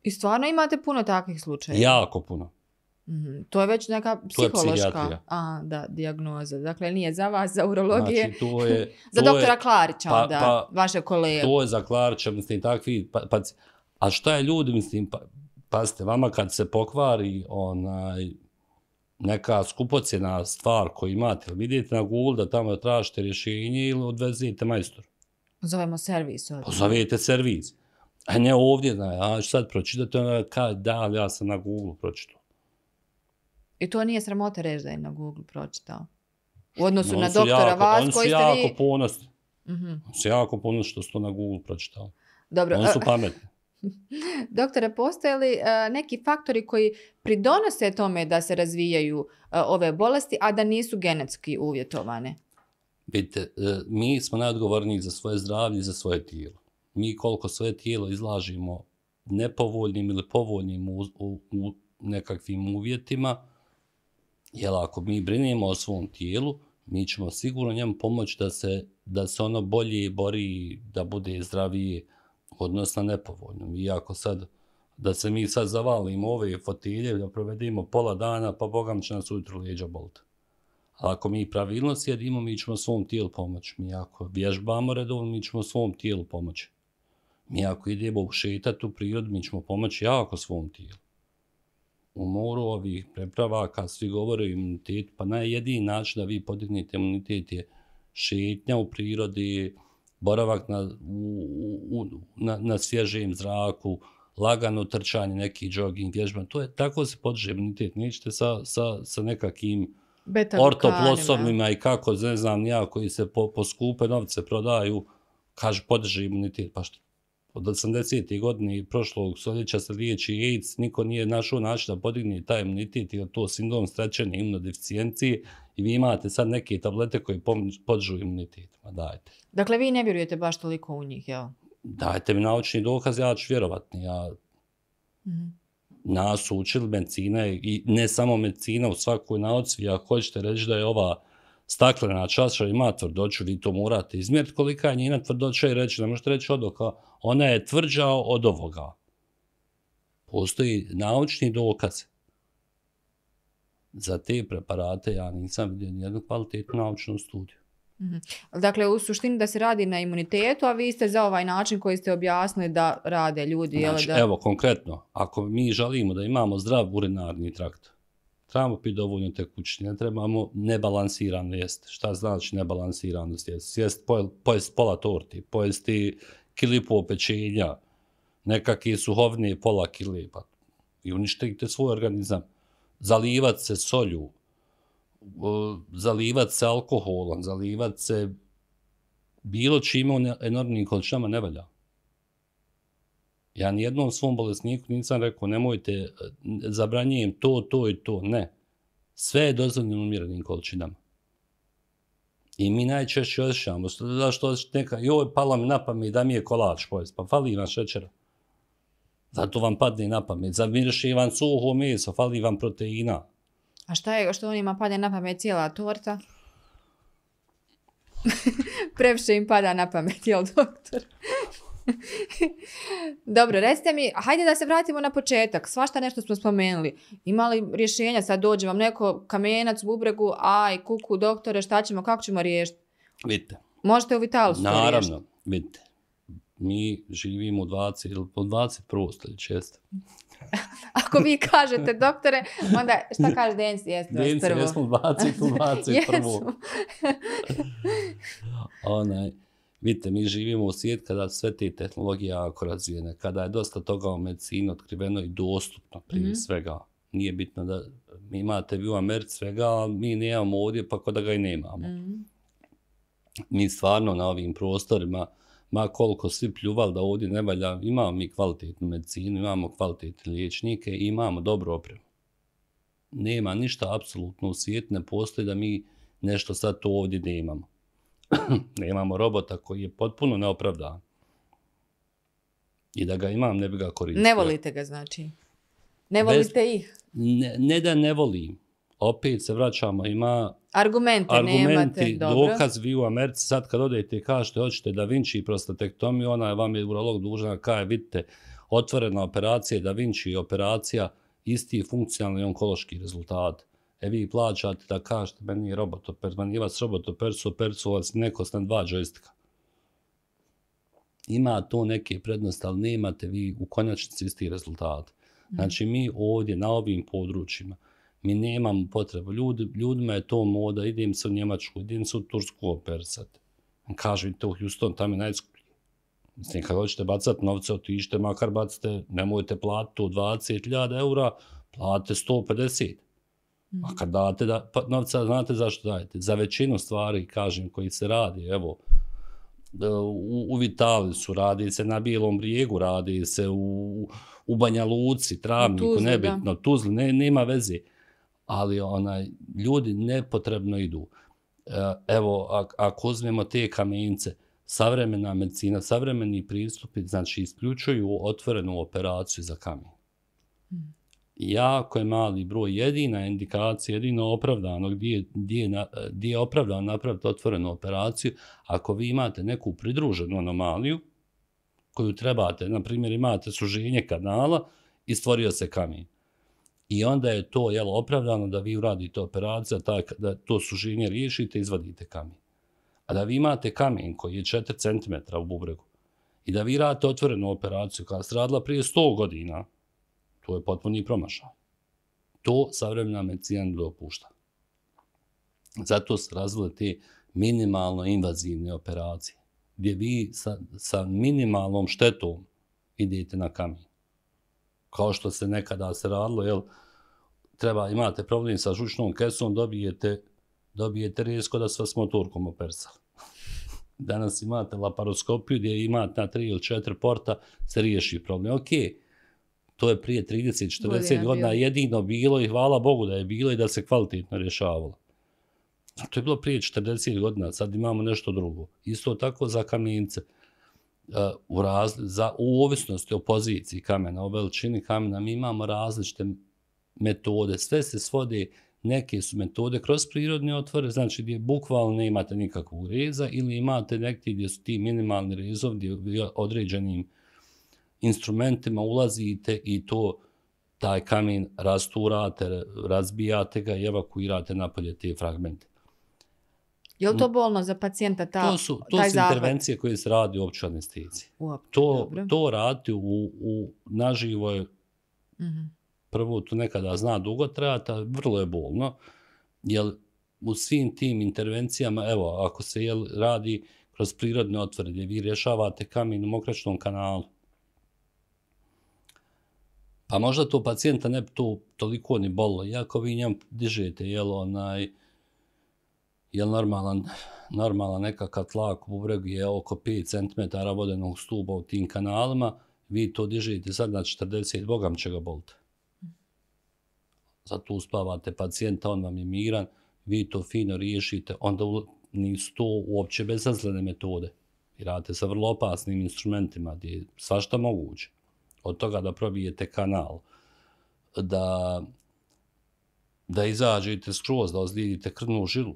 Speaker 2: I stvarno imate puno takvih slučajeva?
Speaker 1: Jako puno.
Speaker 2: Mm To je već neka psihološka a, da, diagnoza. Dakle, nije za vas, za urologije. Znači, to je, za doktora je, Klarića, pa, da, pa, vaše kolege. To je
Speaker 1: za Klarića, mislim, takvi. Pa, pa, a šta je ljudi, mislim, pa, pazite, vama kad se pokvari, onaj, neka skupocjena stvar koju imate, ili vidite na Google da tamo tražite rješenje ili odvezite majstoru.
Speaker 2: Zovemo servis ovdje. Pozovete
Speaker 1: pa servis. A ne ovdje, da, ja ću sad pročitati, ono, kad, da, ja sam na Google pročitao.
Speaker 2: I to nije sramota reći da je na Google pročitao? U odnosu on na doktora jako, vas koji ste vi... Mhm. Oni su jako ponosni. Mm -hmm.
Speaker 1: On su jako ponosni što su to na Google pročitali. Dobro. Oni su pametni.
Speaker 2: Doktore, postoje li uh, neki faktori koji pridonose tome da se razvijaju uh, ove bolesti, a da nisu genetski uvjetovane?
Speaker 1: Vidite, uh, mi smo najodgovorniji za svoje zdravlje i za svoje tijelo. Mi koliko svoje tijelo izlažimo nepovoljnim ili povoljnim u, u, u nekakvim uvjetima, jer ako mi brinemo o svom tijelu, mi ćemo sigurno njemu pomoći da se, da se ono bolje bori, da bude zdravije, uh, odnosno nepovoljnom. Iako sad, da se mi sad zavalimo ove fotilje, da provedimo pola dana, pa bogam će nas ujutro lijeđa bolta. A ako mi pravilno sjedimo, mi ćemo svom tijelu pomoći. Mi ako vježbamo redovno, mi ćemo svom tijelu pomoći. Mi ako idemo šetati u prirodu, mi ćemo pomoći jako svom tijelu. U moru ovih prepravaka svi govore o imunitetu, pa najjedini način da vi podignete imunitet je šetnja u prirodi, boravak na, u, u, na, na svježijem zraku, lagano trčanje, neki jogging, vježba, to je tako se podiže imunitet. Nećete sa, sa, sa nekakim ortoplosovnima i kako, ne znam, ja koji se po, po skupe novce prodaju, kaže podiže imunitet. Pa što, od 80. godine i prošlog stoljeća se liječi AIDS, niko nije našao način da podigne taj imunitet ili to sindrom strečene imunodeficijencije i vi imate sad neke tablete koje podžu imunitet. Ma
Speaker 2: Dakle, vi ne vjerujete baš toliko u njih, jel?
Speaker 1: Dajte mi naučni dokaz, ja ću vjerovatni. Ja... Mm -hmm. Nas učili medicina i ne samo medicina u svakoj nauci. Ja hoćete reći da je ova staklena čaša ima tvrdoću, vi to morate izmjeriti kolika je njena tvrdoća i reći, ne možete reći od oka, ona je tvrđao od ovoga. Postoji naučni dokaz za te preparate, ja nisam vidio nijednu kvalitetnu naučnu studiju.
Speaker 2: Mhm. Dakle, u suštini da se radi na imunitetu, a vi ste za ovaj način koji ste objasnili da rade ljudi. Znači, da... evo,
Speaker 1: konkretno, ako mi želimo da imamo zdrav urinarni traktor, trebamo piti dovoljno te ne trebamo nebalansiran jest. Šta znači nebalansirano Jest Sjest pojest pola torti, pojesti kilipu pečenja, nekakve suhovne pola kilipa i uništite svoj organizam. Zalivat se solju, zalivat se alkoholom, zalivat se bilo čime u enormnim količinama ne valja. Ja nijednom svom bolesniku nisam rekao nemojte, e, zabranjujem to, to i to. Ne. Sve je dozvoljeno umjerenim količinama. I mi najčešće osjećamo, zašto neka, joj, pala mi na pamet da mi je kolač pojest, pa fali vam šećera. Zato vam padne na pamet, zamirši vam suho meso, fali vam proteina.
Speaker 2: A šta je, što on ima padne na pamet cijela torta? Previše im pada na pamet, jel doktor? Dobro, recite mi, hajde da se vratimo na početak. Svašta nešto smo spomenuli. Imali rješenja, sad dođe vam neko kamenac u bubregu, aj, kuku, doktore, šta ćemo, kako ćemo riješiti? Vidite. Možete u Vitalu Naravno,
Speaker 1: vidite. Mi živimo u 20 ili po 20 prostalje, često.
Speaker 2: Ako vi kažete, doktore, onda šta kaže Dens, jeste vas prvo? Dens, jesmo 20 20 prvo. Jesmo.
Speaker 1: Onaj, Vidite, mi živimo u svijet kada sve te tehnologije jako razvijene, kada je dosta toga u medicini otkriveno i dostupno prije mm. svega. Nije bitno da mi imate vi u Americi svega, a mi nemamo ovdje, pa kod da ga i nemamo. Mm. Mi stvarno na ovim prostorima, ma koliko svi pljuvali da ovdje ne valja, imamo mi kvalitetnu medicinu, imamo kvalitetne liječnike i imamo dobru opremu. Nema ništa apsolutno u svijetu, ne postoji da mi nešto sad to ovdje nemamo. Ne ne imamo robota koji je potpuno neopravdan. I da ga imam, ne bi ga koristio. Ne
Speaker 2: volite ga, znači? Ne volite Bez, ih?
Speaker 1: Ne, ne da ne volim. Opet se vraćamo, ima... Argumente, argumenti, nemate, dobro. Dokaz vi u Americi, sad kad odete i kažete, hoćete da Vinci i prostatektomiju, ona je vam je urolog dužna, kaj vidite, otvorena operacija, da Vinci operacija, isti funkcionalni onkološki rezultat. E vi plaćate da kažete meni robot oper, meni vas robot oper, su oper, vas neko stan dva džojstika. Ima to neke prednosti, ali ne imate vi u konačnici isti rezultat. Znači mi ovdje na ovim područjima, mi nemamo potrebu. Ljudi, ljudima je to moda, idem se u Njemačku, idem se u Tursku operisati. Kaže to u Houston, tam je najskuplji. Mislim, kada hoćete bacati novce, otište, makar bacite, nemojte platiti 20.000 eura, plate 150. Mm. A mhm. kad date da, pa, novca, znate zašto dajete? Za većinu stvari, kažem, koji se radi, evo, e, u, u Vitalisu, radi se na Bijelom brijegu, radi se u, u Banja Luci, Travniku, Tuzli, nebitno, da. Tuzli, ne, nema veze. Ali onaj, ljudi nepotrebno idu. E, evo, ako uzmemo te kamence, savremena medicina, savremeni pristupi, znači, isključuju otvorenu operaciju za kamen. Mhm jako je mali broj, jedina indikacija, jedino opravdano, gdje, gdje, gdje je opravdano napraviti otvorenu operaciju, ako vi imate neku pridruženu anomaliju, koju trebate, na primjer imate suženje kanala i stvorio se kamen. I onda je to jel, opravdano da vi uradite operaciju, tak, da to suženje riješite i izvadite kamen. A da vi imate kamen koji je 4 cm u bubregu i da vi radite otvorenu operaciju koja se radila prije 100 godina, To je potpuni promašao. To savremena medicina ne dopušta. Zato se razvile te minimalno invazivne operacije, gdje vi sa, sa minimalnom štetom idete na kamen. Kao što se nekada se radilo, jel, treba, imate problem sa žučnom kesom, dobijete, dobijete rijesko da se vas motorkom opersali. Danas imate laparoskopiju gdje imate na tri ili četiri porta, se riješi problem. Okej, okay to je prije 30-40 godina bilo. jedino bilo i hvala Bogu da je bilo i da se kvalitetno rješavalo. A to je bilo prije 40 godina, sad imamo nešto drugo. Isto tako za kamence. U, razli, za, u ovisnosti o poziciji kamena, o veličini kamena, mi imamo različite metode. Sve se svode, neke su metode kroz prirodne otvore, znači gdje bukvalno ne imate nikakvog reza ili imate neki gdje su ti minimalni rezov gdje određenim uh, instrumentima ulazite i to taj kamen rasturate, razbijate ga i evakuirate napolje te fragmente. Je li to
Speaker 2: bolno za pacijenta? Ta, to su, to taj su intervencije
Speaker 1: zahvat? koje se radi u općoj anesteciji. To, to radi u, u naživo je, mm -hmm. prvo to nekada zna dugo trajati, a vrlo je bolno. Jer u svim tim intervencijama, evo, ako se jel, radi kroz prirodne otvore, gdje vi rješavate kamen u mokračnom kanalu, Pa možda to pacijenta ne to toliko ni bolilo, iako vi njemu dižete, jel onaj, jel normalan, normalan nekakav tlak u bregu je oko 5 cm vodenog stuba u tim kanalima, vi to dižete sad na 40, bogam će ga boliti. Zato uspavate pacijenta, on vam je miran, vi to fino riješite, onda u, nisu to uopće bezazljene metode. I radite sa vrlo opasnim instrumentima gdje je svašta moguće od toga da probijete kanal, da, da izađete skroz, da ozlijedite krnu žilu.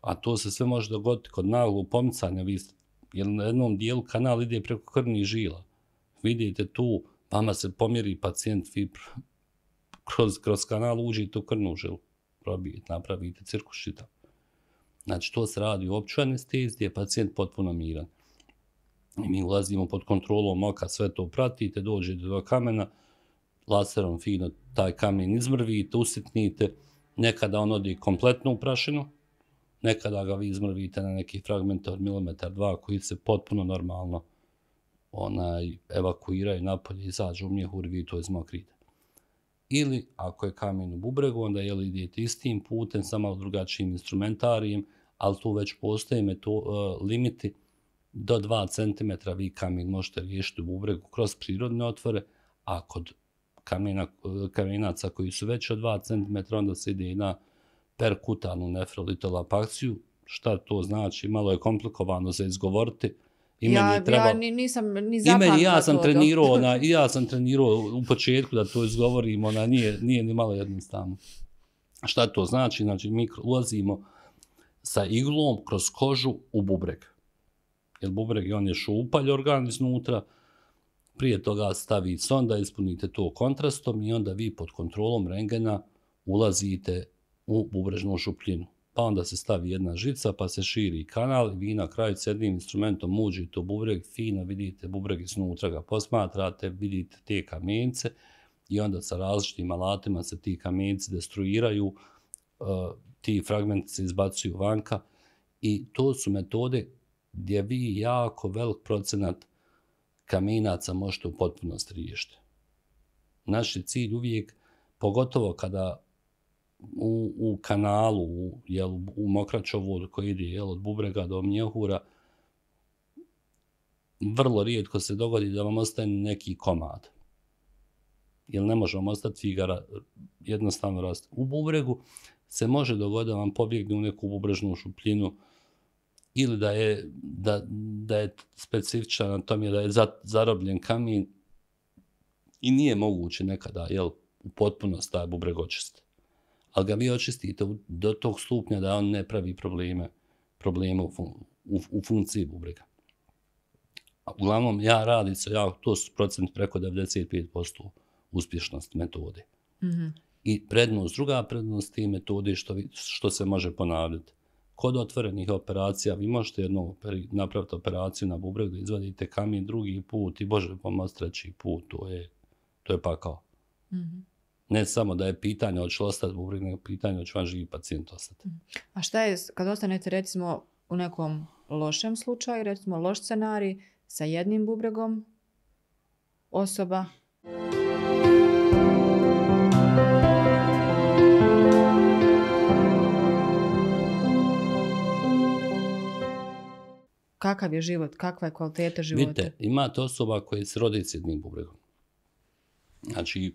Speaker 1: A to se sve može dogoditi kod naglog pomicanja. Vi jer na jednom dijelu kanal ide preko krvnih žila. Vidite tu, vama se pomjeri pacijent, vi kroz, kroz kanal uđite u krvnu žilu, probijete, napravite cirkušita. Znači, to se radi u općoj anestezi, gdje je pacijent potpuno miran i mi ulazimo pod kontrolom oka, sve to pratite, dođe do kamena, laserom fino taj kamen izmrvite, usitnite, nekada on odi kompletno u prašinu, nekada ga vi izmrvite na neki fragment od milimetar dva koji se potpuno normalno onaj, evakuira i napolje, izađe u mjehur, vi to izmokrite. Ili, ako je kamen u bubregu, onda je li idete istim putem, samo malo drugačijim instrumentarijem, ali tu već postoje meto, uh, limiti, limiti do 2 cm vi kamen možete riješiti u bubregu kroz prirodne otvore, a kod kamena, kamenaca koji su veći od 2 cm, onda se ide i na perkutanu nefrolitolapakciju. Šta to znači? Malo je komplikovano za izgovoriti. I ja, treba... ja ni,
Speaker 2: nisam ni zapamtila ja sam to. Trenirao, ona,
Speaker 1: ja sam trenirao u početku da to izgovorim, ona nije, nije ni malo jednostavno. Šta to znači? Znači, mi ulazimo sa iglom kroz kožu u bubrega jer bubreg on je šupalj organ iznutra, prije toga stavi sonda, ispunite to kontrastom i onda vi pod kontrolom rengena ulazite u bubrežnu šupljinu. Pa onda se stavi jedna žica, pa se širi kanal i vi na kraju s jednim instrumentom muđite u bubreg, fino vidite bubreg iznutra ga posmatrate, vidite te kamence i onda sa različitim alatima se ti kamenci destruiraju, eh, ti fragmenti se izbacuju vanka i to su metode gdje vi jako velik procenat kamenaca možete u potpunosti riješiti. Naš je cilj uvijek, pogotovo kada u, u kanalu, u, jel, u Mokračovu koji ide jel, od Bubrega do Mnjehura, vrlo rijetko se dogodi da vam ostane neki komad. Jer ne možemo ostati figara jednostavno rast. U Bubregu se može dogoditi da vam pobjegne u neku bubrežnu šupljinu, ili da je, da, da je specifičan na tom je da je za, zarobljen kamin i nije moguće nekada, jel, u potpunost taj bubreg očisti. Ali ga vi očistite do tog stupnja da on ne pravi probleme, probleme u, fun, u, u funkciji bubrega. A Uglavnom, ja radim se, ja, to su procent preko 95% uspješnost metode. Mm -hmm. I prednost, druga prednost te metode što, što se može ponavljati kod otvorenih operacija vi možete jednu napraviti operaciju na bubreg da izvadite kamen drugi put i Bože pomoć treći put, to je, to je pakao. Mm -hmm. Ne samo da je pitanje od li ostati bubreg, nego pitanje od vam živi pacijent ostati. Mm
Speaker 2: -hmm. A šta je kad ostanete recimo u nekom lošem slučaju, recimo loš scenarij sa jednim bubregom osoba? Mm -hmm. kakav je život, kakva je kvaliteta života?
Speaker 1: Vidite, imate osoba koja se rodi s jednim bubregom. Znači,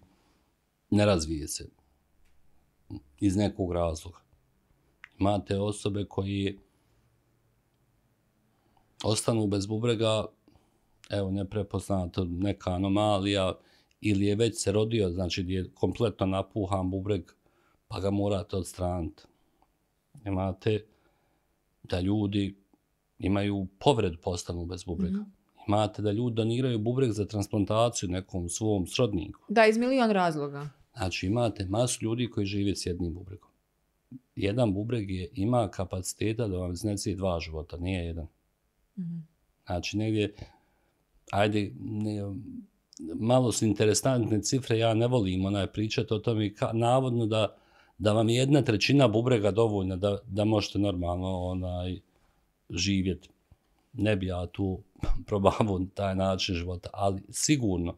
Speaker 1: ne razvije se iz nekog razloga. Imate osobe koji ostanu bez bubrega, evo, neprepoznata neka anomalija, ili je već se rodio, znači je kompletno napuhan bubreg, pa ga morate odstraniti. Imate da ljudi imaju povredu postavnu bez bubrega. Mhm. Imate da ljudi doniraju bubreg za transplantaciju nekom svom srodniku.
Speaker 2: Da, iz milion razloga.
Speaker 1: Znači imate masu ljudi koji žive s jednim bubregom. Jedan bubreg je, ima kapaciteta da vam iznese dva života, nije jedan. Mm -hmm. Znači negdje, ajde, ne, malo su interesantne cifre, ja ne volim onaj pričat o tom i ka, navodno da, da vam je jedna trećina bubrega dovoljna da, da možete normalno onaj, živjeti. Ne bi ja tu probavao taj način života, ali sigurno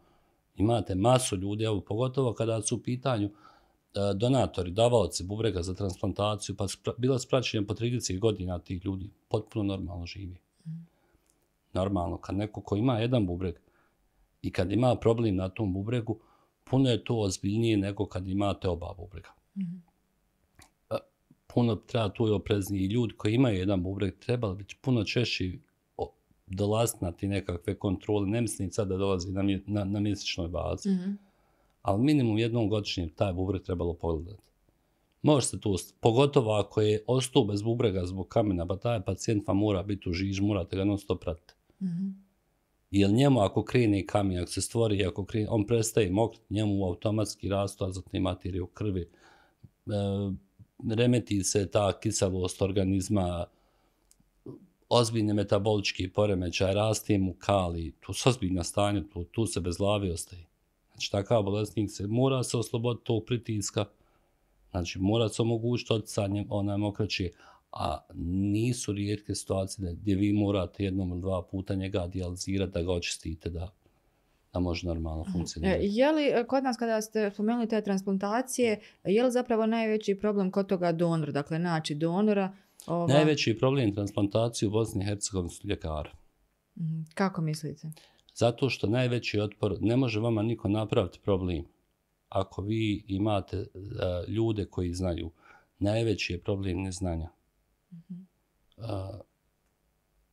Speaker 1: imate masu ljudi, evo, pogotovo kada su u pitanju e, donatori, davalci bubrega za transplantaciju, pa spra, bila spraćenja po 30 godina tih ljudi, potpuno normalno živi. Normalno, kad neko ko ima jedan bubreg i kad ima problem na tom bubregu, puno je to ozbiljnije nego kad imate oba bubrega. Mm -hmm puno treba tu oprezni i ljudi koji imaju jedan bubreg trebali biti puno češi dolaziti na ti nekakve kontrole, ne mislim sad da dolazi na, na, na mjesečnoj bazi, mm -hmm. ali minimum jednom godišnjem taj bubreg trebalo pogledati. Može se tu, pogotovo ako je ostao bez bubrega zbog kamena, pa taj pacijent pa mora biti u žiž, morate ga non stop pratiti. Mm -hmm. Jer njemu ako krene kamen, ako se stvori, ako krene, on prestaje mokriti, njemu automatski rastu azotni u krvi, e, remeti se ta kisavost organizma, ozbiljne metaboličke poremećaj, raste mu kali, tu su ozbiljna stanja, tu, tu se bez glavi ostaje. Znači, takav bolestnik se mora se osloboditi tog pritiska, znači, mora se omogućiti odcanje, onaj mokraći, a nisu rijetke situacije gdje vi morate jednom ili dva puta njega dijalizirati da ga očistite, da da može normalno e, funkcionirati.
Speaker 2: Je li e, kod nas kada ste spomenuli te transplantacije, je li zapravo najveći problem kod toga donora, dakle naći donora? Ova... Najveći
Speaker 1: problem transplantacije u Bosni i Hercegovini su ljekara.
Speaker 2: Mhm, kako mislite?
Speaker 1: Zato što najveći otpor, ne može vama niko napraviti problem ako vi imate uh, ljude koji znaju. Najveći je problem neznanja. Uh,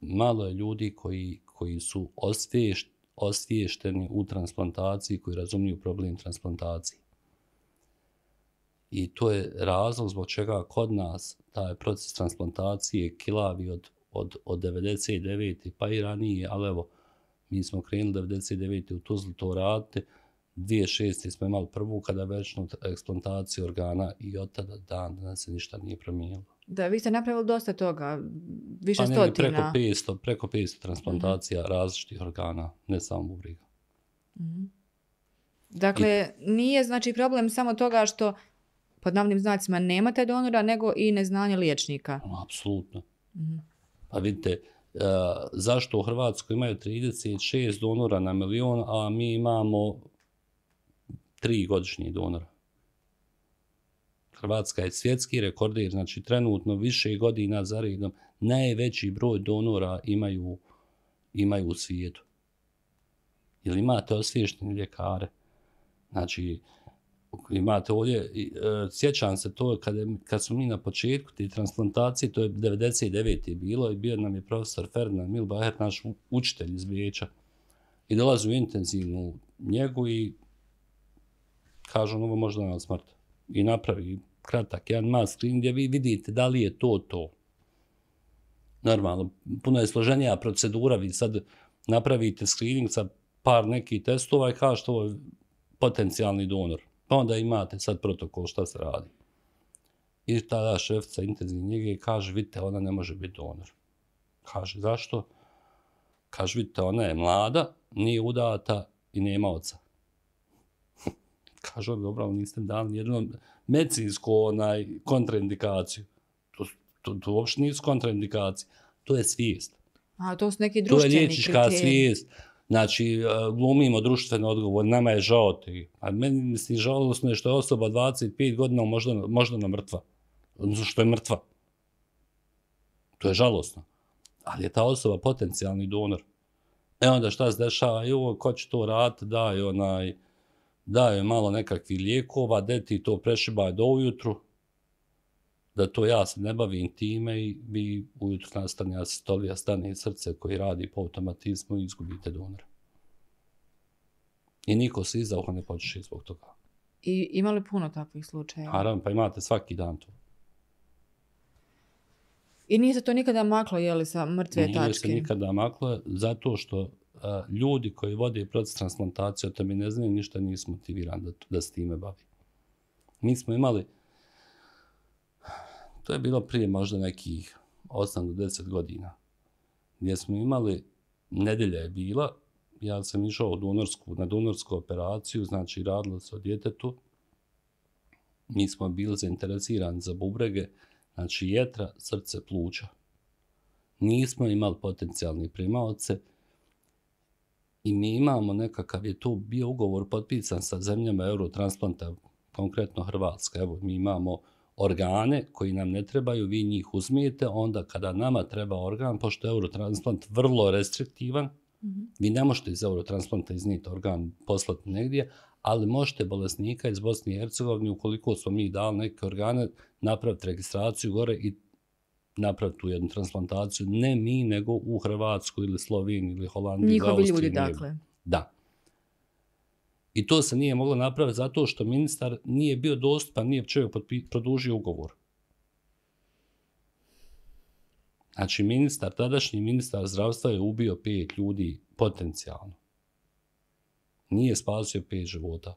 Speaker 1: malo je ljudi koji, koji su osvješteni osviješteni u transplantaciji, koji razumiju problem transplantacije. I to je razlog zbog čega kod nas taj proces transplantacije kilavi od, od, od 99. pa i ranije, ali evo, mi smo krenuli 99. u Tuzli to radite, 2006. smo imali prvu kada večnu eksplantaciju organa i od tada dan danas se ništa nije promijenilo.
Speaker 2: Da, vi ste napravili dosta toga, više pa stotina. preko
Speaker 1: 500, preko 500 transplantacija mm -hmm. različitih organa, ne samo bubrega.
Speaker 2: Mm -hmm. Dakle, I... nije znači problem samo toga što pod navnim znacima nemate donora, nego i neznanje liječnika. No,
Speaker 1: apsolutno. Mm -hmm. Pa vidite, uh, zašto u Hrvatskoj imaju 36 donora na milion, a mi imamo tri godišnji donora. Mm Hrvatska je svjetski rekorder, znači trenutno više godina za redom najveći broj donora imaju, imaju u svijetu. Ili imate osvješteni ljekare? Znači, imate ovdje, e, sjećam se to kad, je, kad smo mi na početku te transplantacije, to je 99. je bilo i bio nam je profesor Ferdinand Milbaher, naš učitelj iz Vijeća. I dolazi u intenzivnu njegu i kažu, ono može da nam smrt. I napravi kratak, jedan mass screen gdje vi vidite da li je to to. Normalno, puno je složenija procedura, vi sad napravite screening sa par neki testova i kažete ovo je potencijalni donor. Pa onda imate sad protokol šta se radi. I tada šefca intenzivne njege kaže, vidite, ona ne može biti donor. Kaže, zašto? Kaže, vidite, ona je mlada, nije udata i nema oca kaže, dobro, ali niste dali nijednu medicinsko onaj, kontraindikaciju. To, to, to uopšte nije kontraindikacija. To je svijest.
Speaker 2: A to su neki društveni kriteriji. To je liječička kriterij. svijest.
Speaker 1: Znači, e, glumimo društveni odgovor, nama je žao ti. A meni, mislim, žalostno je što je osoba 25 godina možda, možda na mrtva. Odnosno, što je mrtva. To je žalostno. Ali je ta osoba potencijalni donor. E onda šta se dešava, joj, ko će to rat, daj onaj daju je malo nekakvi lijekova, deti to prešibaju do ujutru, da to ja se ne bavim time i vi ujutru nastane asistolija, stane srce koji radi po automatizmu i izgubite donora. I niko se iza uha ne počeši zbog toga.
Speaker 2: I imali puno takvih slučaja? Naravno,
Speaker 1: pa imate svaki dan to.
Speaker 2: I nije se to nikada maklo, jeli, sa mrtve nije tačke? Nije se
Speaker 1: nikada maklo, zato što E, ljudi koji vode proces transplantacije o tome ne znaju ništa, nisu motivirani da, da s time bavi. Mi smo imali, to je bilo prije možda nekih 8 do 10 godina, gdje smo imali, nedelja je bila, ja sam išao u Dunorsku, na Dunorsku operaciju, znači radilo se o djetetu, mi smo bili zainteresirani za bubrege, znači jetra, srce, pluća. Nismo imali potencijalni primavce, i mi imamo nekakav, je to bio ugovor potpisan sa zemljama eurotransplanta, konkretno Hrvatska, evo, mi imamo organe koji nam ne trebaju, vi njih uzmijete, onda kada nama treba organ, pošto je eurotransplant vrlo restriktivan, mm -hmm. vi ne možete iz eurotransplanta izniti organ, poslati negdje, ali možete bolesnika iz Bosne i Hercegovine, ukoliko smo mi dali neke organe, napraviti registraciju gore i napraviti tu jednu transplantaciju. Ne mi, nego u Hrvatskoj ili Sloveniji ili Holandiji. Njihovi ljudi, dakle. Da. I to se nije moglo napraviti zato što ministar nije bio dostupan, nije čovjek produžio ugovor. Znači, ministar, tadašnji ministar zdravstva je ubio pet ljudi potencijalno. Nije spasio pet života.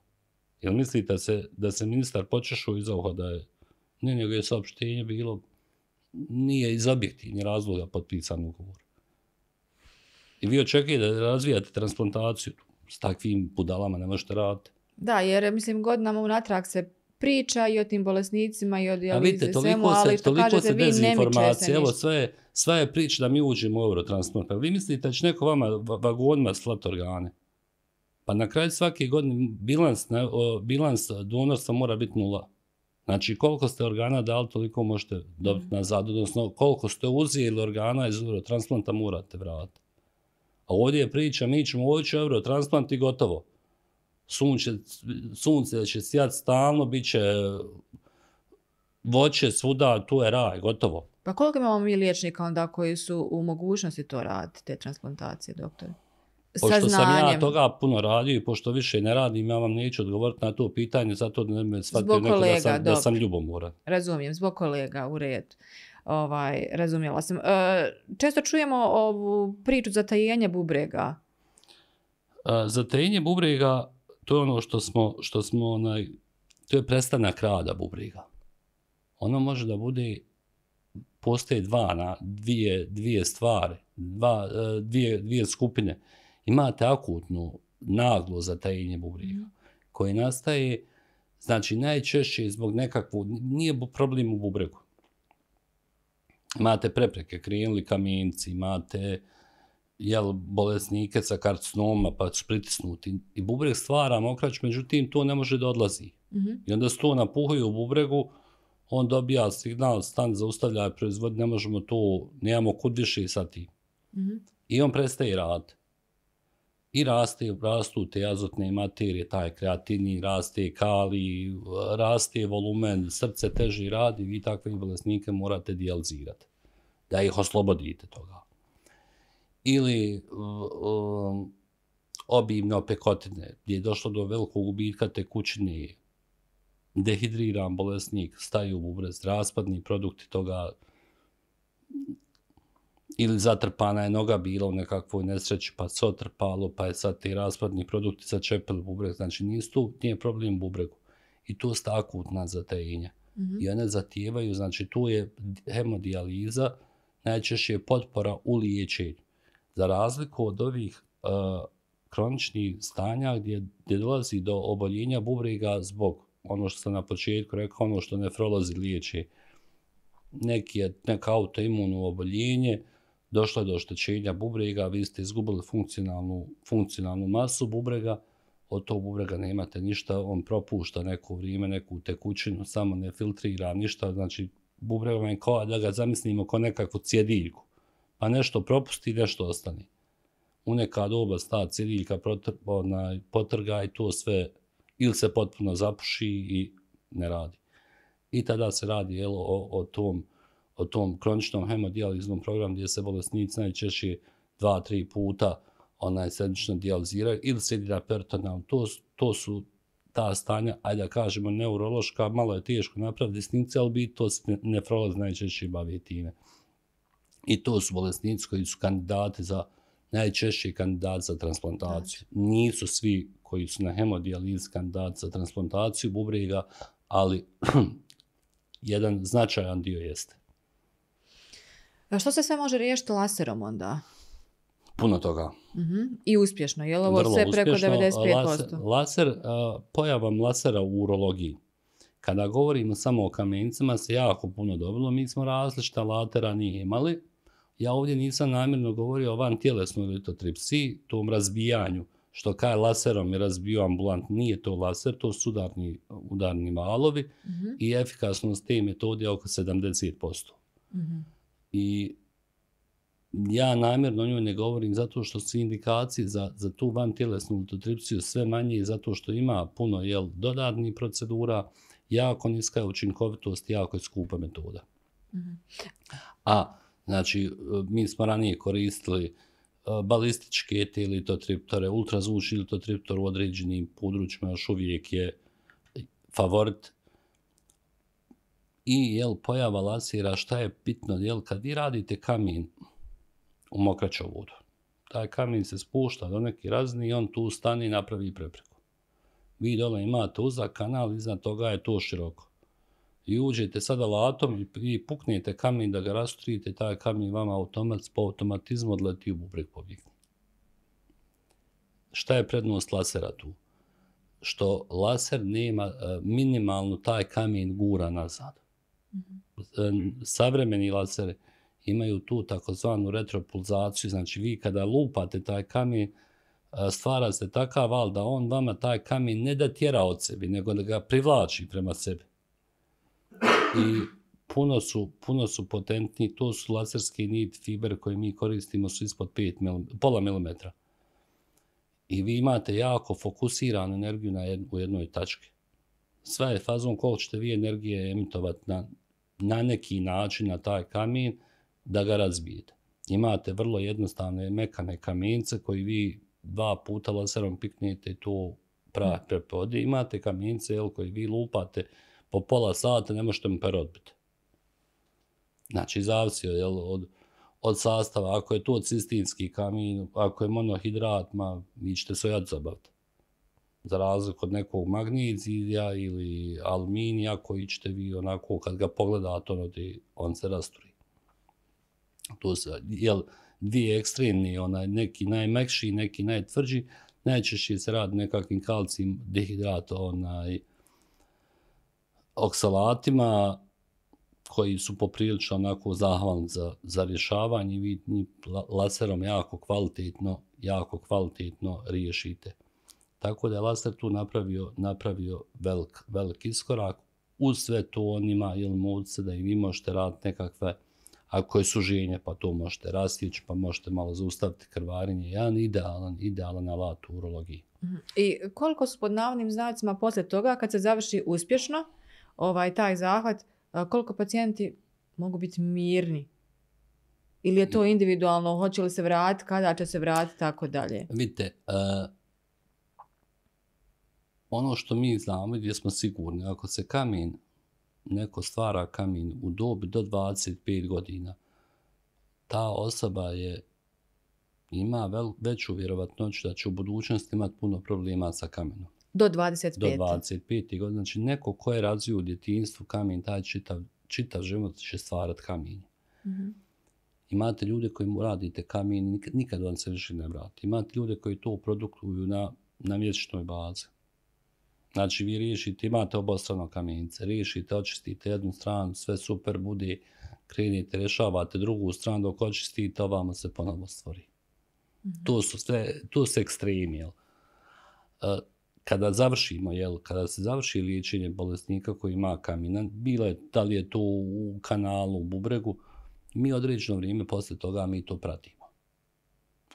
Speaker 1: Jel mislite se, da se ministar počešao iz uha da je... Ne, nego je saopštenje bilo nije iz objektivni razloga potpisan ugovor. I vi očekujete da razvijate transplantaciju s takvim budalama, ne možete raditi.
Speaker 2: Da, jer mislim godinama u unatrag se priča i o tim bolesnicima i o dijalize svemu, ali što kažete, vi ne Toliko se dezinformacije, evo
Speaker 1: sve, sve je priča da mi uđemo u eurotransplant. Vi mislite da će neko vama vagonima slat organe? Pa na kraju svake godine bilans, bilans donorstva mora biti nula. Znači, koliko ste organa dali, toliko možete dobiti mm. nazad, odnosno koliko ste uzijeli organa iz eurotransplanta, morate vratiti. A ovdje je priča, mi ćemo uvojiti eurotransplant i gotovo. Sunce, sunce će sjati stalno, bit će voće svuda, tu je raj, gotovo.
Speaker 2: Pa koliko imamo mi liječnika onda koji su u mogućnosti to raditi, te transplantacije, doktore? Pošto saznanjem. sam ja
Speaker 1: toga puno radio i pošto više ne radim, ja vam neću odgovoriti na to pitanje, zato ne me shvatio neko da
Speaker 2: sam, dok. da sam ljubomora. Razumijem, zbog kolega, u redu. Ovaj, razumjela sam. E, često čujemo ovu priču za tajenje bubrega.
Speaker 3: E,
Speaker 1: za tajenje bubrega, to je ono što smo, što smo onaj, to je prestanak rada bubrega. Ono može da bude, postoje dva na dvije, dvije stvari, dva, e, dvije, Dvije skupine imate akutno naglo zatajenje bubrega mm. koje nastaje znači najčešće zbog nekakvog nije problem u bubregu imate prepreke krenuli kamenci imate jel, bolesnike sa karcinoma pa su pritisnuti i bubreg stvara mokrać, međutim to ne može da odlazi. Mm -hmm. I onda se to napuhaju u bubregu, on dobija signal, stan zaustavlja proizvod, ne možemo to, nemamo kud više sa tim. Mhm. Mm -hmm. I on prestaje raditi i raste, rastu te azotne materije, taj kreatini, raste kali, raste volumen, srce teži radi, vi takve bolesnike morate dijalizirati, da ih oslobodite toga. Ili um, obimne opekotine, gdje je došlo do velikog ubitka te kućine, dehidriran bolesnik, staju u bubrez, raspadni produkti toga, ili zatrpana je noga bila u nekakvoj nesreći, pa se otrpalo, pa je sad ti raspadni produkti začepili bubreg. Znači, nije, stu, nije problem bubregu. I tu sta akutna zatajenja. Mm -hmm. I one zatijevaju, znači, tu je hemodijaliza, najčešće je potpora u liječenju. Za razliku od ovih uh, kroničnih stanja gdje, gdje dolazi do oboljenja bubrega zbog ono što sam na početku rekao, ono što nefrolozi liječe, neki je neka autoimuno oboljenje, uh, došlo je do oštećenja bubrega, vi ste izgubili funkcionalnu, funkcionalnu masu bubrega, od tog bubrega nemate ništa, on propušta neko vrijeme, neku tekućinu, samo ne filtrira ništa, znači bubrega vam je kao da ga zamislimo kao nekakvu cjediljku, pa nešto propusti i nešto ostane. U neka doba sta cjediljka potrga i to sve ili se potpuno zapuši i ne radi. I tada se radi jel, o, o tom o tom kroničnom hemodijaliznom programu gdje se bolesnici najčešće dva, tri puta onaj sedmično dijaliziraju ili se na peritonal. To, to su ta stanja, ajde da kažemo, neurološka, malo je teško napraviti distinkcija, ali bi to nefrolog najčešće bavi time. I to su bolesnici koji su kandidati za najčešći kandidat za transplantaciju. Znači. Nisu svi koji su na hemodializ kandidat za transplantaciju bubrega, ali jedan značajan dio jeste.
Speaker 2: A što se sve može riješiti laserom onda? Puno toga. Uh mhm. -huh. I uspješno, je li ovo Vrlo sve preko uspješno, 95%? Laser,
Speaker 1: laser, uh, pojavam lasera u urologiji. Kada govorimo samo o kamencima, se jako puno dobilo. Mi smo različita latera nije imali. Ja ovdje nisam namjerno govorio o van tjelesnoj litotripsi, tom razbijanju, što kaj laserom je razbio ambulant, nije to laser, to su udarni, udarni malovi uh mhm. -huh. i efikasnost te metode je oko 70%. Uh -huh i ja namjerno o njoj ne govorim zato što su indikacije za, za tu van tjelesnu litotripsiju sve manje zato što ima puno jel, dodatni procedura, jako niska je učinkovitost, jako je skupa metoda. Mm A, znači, mi smo ranije koristili e, balističke telitotriptore, ultrazvučni litotriptor u određenim područjima još uvijek je favorit i jel pojava lansira šta je pitno jel kad vi radite kamin u mokraćoj vodu taj kamin se spušta do neki razni i on tu stani i napravi prepreku vi dole imate uzak kanal iznad toga je to široko i uđete sada latom i, i puknete kamin da ga rastrijete taj kamin vama automat po automatizmu odleti u bubrek pobjeg šta je prednost lasera tu što laser nema e, minimalno taj kamin gura nazad Mhm. savremeni laser imaju tu takozvanu retropulzaciju, znači vi kada lupate taj kamen, e, stvara se takav val da on vama taj kamen ne da tjera od sebi, nego da ga privlači prema sebi. I puno su, puno su potentni, to su laserski nit fiber koji mi koristimo su ispod 5 mm, pola milimetra. I vi imate jako fokusiranu energiju na jednu, u jednoj tački. Sva je fazom koliko ćete vi energije emitovati na, na neki način na taj kamen da ga razbijete. Imate vrlo jednostavne mekane kamince koji vi dva puta laserom piknete i to mm. prepodi. Imate kamince jel, koji vi lupate po pola sata, ne možete mu odbiti. Znači, zavisio je od, od sastava. Ako je to cistinski kamen, ako je monohidrat, ma, vi ćete se ojad za razliku od nekog magnezija ili aluminija koji ćete vi onako kad ga pogledate ono da on se rasturi. To se, jel, dvije ekstremni, onaj neki najmekši, neki najtvrđi, najčešće se radi nekakvim kalcijim dehidrata, onaj, oksalatima koji su poprilično onako zahvalni za, za rješavanje vidni laserom jako kvalitetno, jako kvalitetno riješite. Tako da je Laster tu napravio, napravio velik, velik iskorak. U sve to on ima ili muce da im vi možete raditi nekakve, ako je suženje, pa to možete rastići, pa možete malo zaustaviti krvarenje. Jedan idealan, idealan alat u urologiji.
Speaker 2: Mhm. I koliko su pod navodnim znacima posle toga, kad se završi uspješno ovaj taj zahvat, e, koliko pacijenti mogu biti mirni Ili je to individualno, hoće li se vratiti, kada će se vratiti, tako dalje?
Speaker 1: Vidite, e, ono što mi znamo gdje smo sigurni, ako se kamen, neko stvara kamen u dobi do 25 godina, ta osoba je ima vel, veću vjerovatnoć da će u budućnosti imati puno problema sa kamenom.
Speaker 2: Do 25. Do
Speaker 1: 25. godina. Znači neko ko je razvio u djetinstvu kamen, taj čitav, čitav život će stvarati kamen. Mm -hmm. Imate ljude koji mu radite kamen, nikad, nikad vam se više ne vrati. Imate ljude koji to produkuju na, na mjesečnoj bazi. Znači vi riješite, imate obostrano kamence, riješite, očistite jednu stranu, sve super bude, krenite, rješavate drugu stranu, dok očistite, ovamo se ponovo stvori.
Speaker 3: Mm-hmm. To
Speaker 1: su sve, to su ekstremi, jel? E, kada završimo, jel, kada se završi liječenje bolesnika koji ima kamina, bilo je, da li je to u kanalu, u bubregu, mi određeno vrijeme posle toga mi to pratimo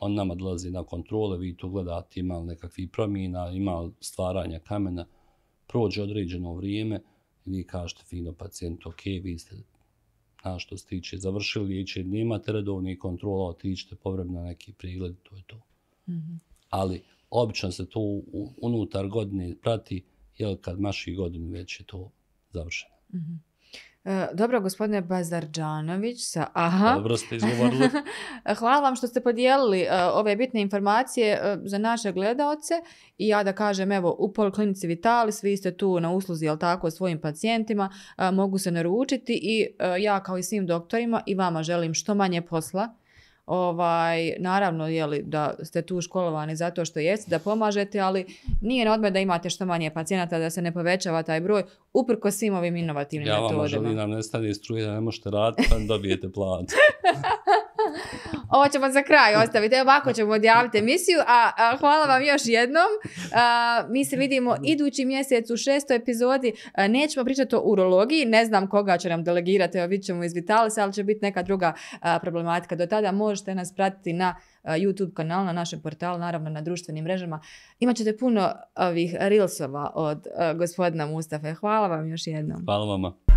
Speaker 1: on nama dolazi na kontrole, vi to gledate, ima li nekakvi promjena, ima li stvaranja kamena, prođe određeno vrijeme, vi kažete fino pacijent, ok, vi ste na što se tiče, završili liječe, nema redovni kontrola, otićete povrem na neki pregled, to je to.
Speaker 3: Mm -hmm.
Speaker 1: Ali, obično se to unutar godine prati, jer kad maši godinu već je to završeno. Mm -hmm.
Speaker 2: E, dobro, gospodine Bazarđanović, sa aha. Dobro ste izgovorili. Hvala vam što ste podijelili uh, ove bitne informacije uh, za naše gledaoce i ja da kažem, evo, u Poliklinici Vitalis, vi ste tu na usluzi, jel tako, svojim pacijentima, uh, mogu se naručiti i uh, ja kao i svim doktorima i vama želim što manje posla, ovaj, naravno jeli, da ste tu školovani zato što jeste, da pomažete, ali nije na odmah da imate što manje pacijenata, da se ne povećava taj broj, uprko svim ovim inovativnim metodama. Ja vam želim
Speaker 1: da ne stane struje, da ne možete raditi, pa dobijete plat.
Speaker 2: Ovo ćemo za kraj ostaviti. Evo ovako ćemo odjaviti emisiju. A, a hvala vam još jednom. A, mi se vidimo idući mjesec u šestoj epizodi. A, nećemo pričati o urologiji. Ne znam koga će nam delegirati. Evo vidit ćemo iz Vitalisa, ali će biti neka druga a, problematika. Do tada možete nas pratiti na YouTube kanal, na našem portalu, naravno na društvenim mrežama. Imaćete puno ovih rilsova od uh, gospodina Mustafe. Hvala vam još jednom.
Speaker 1: Hvala vama.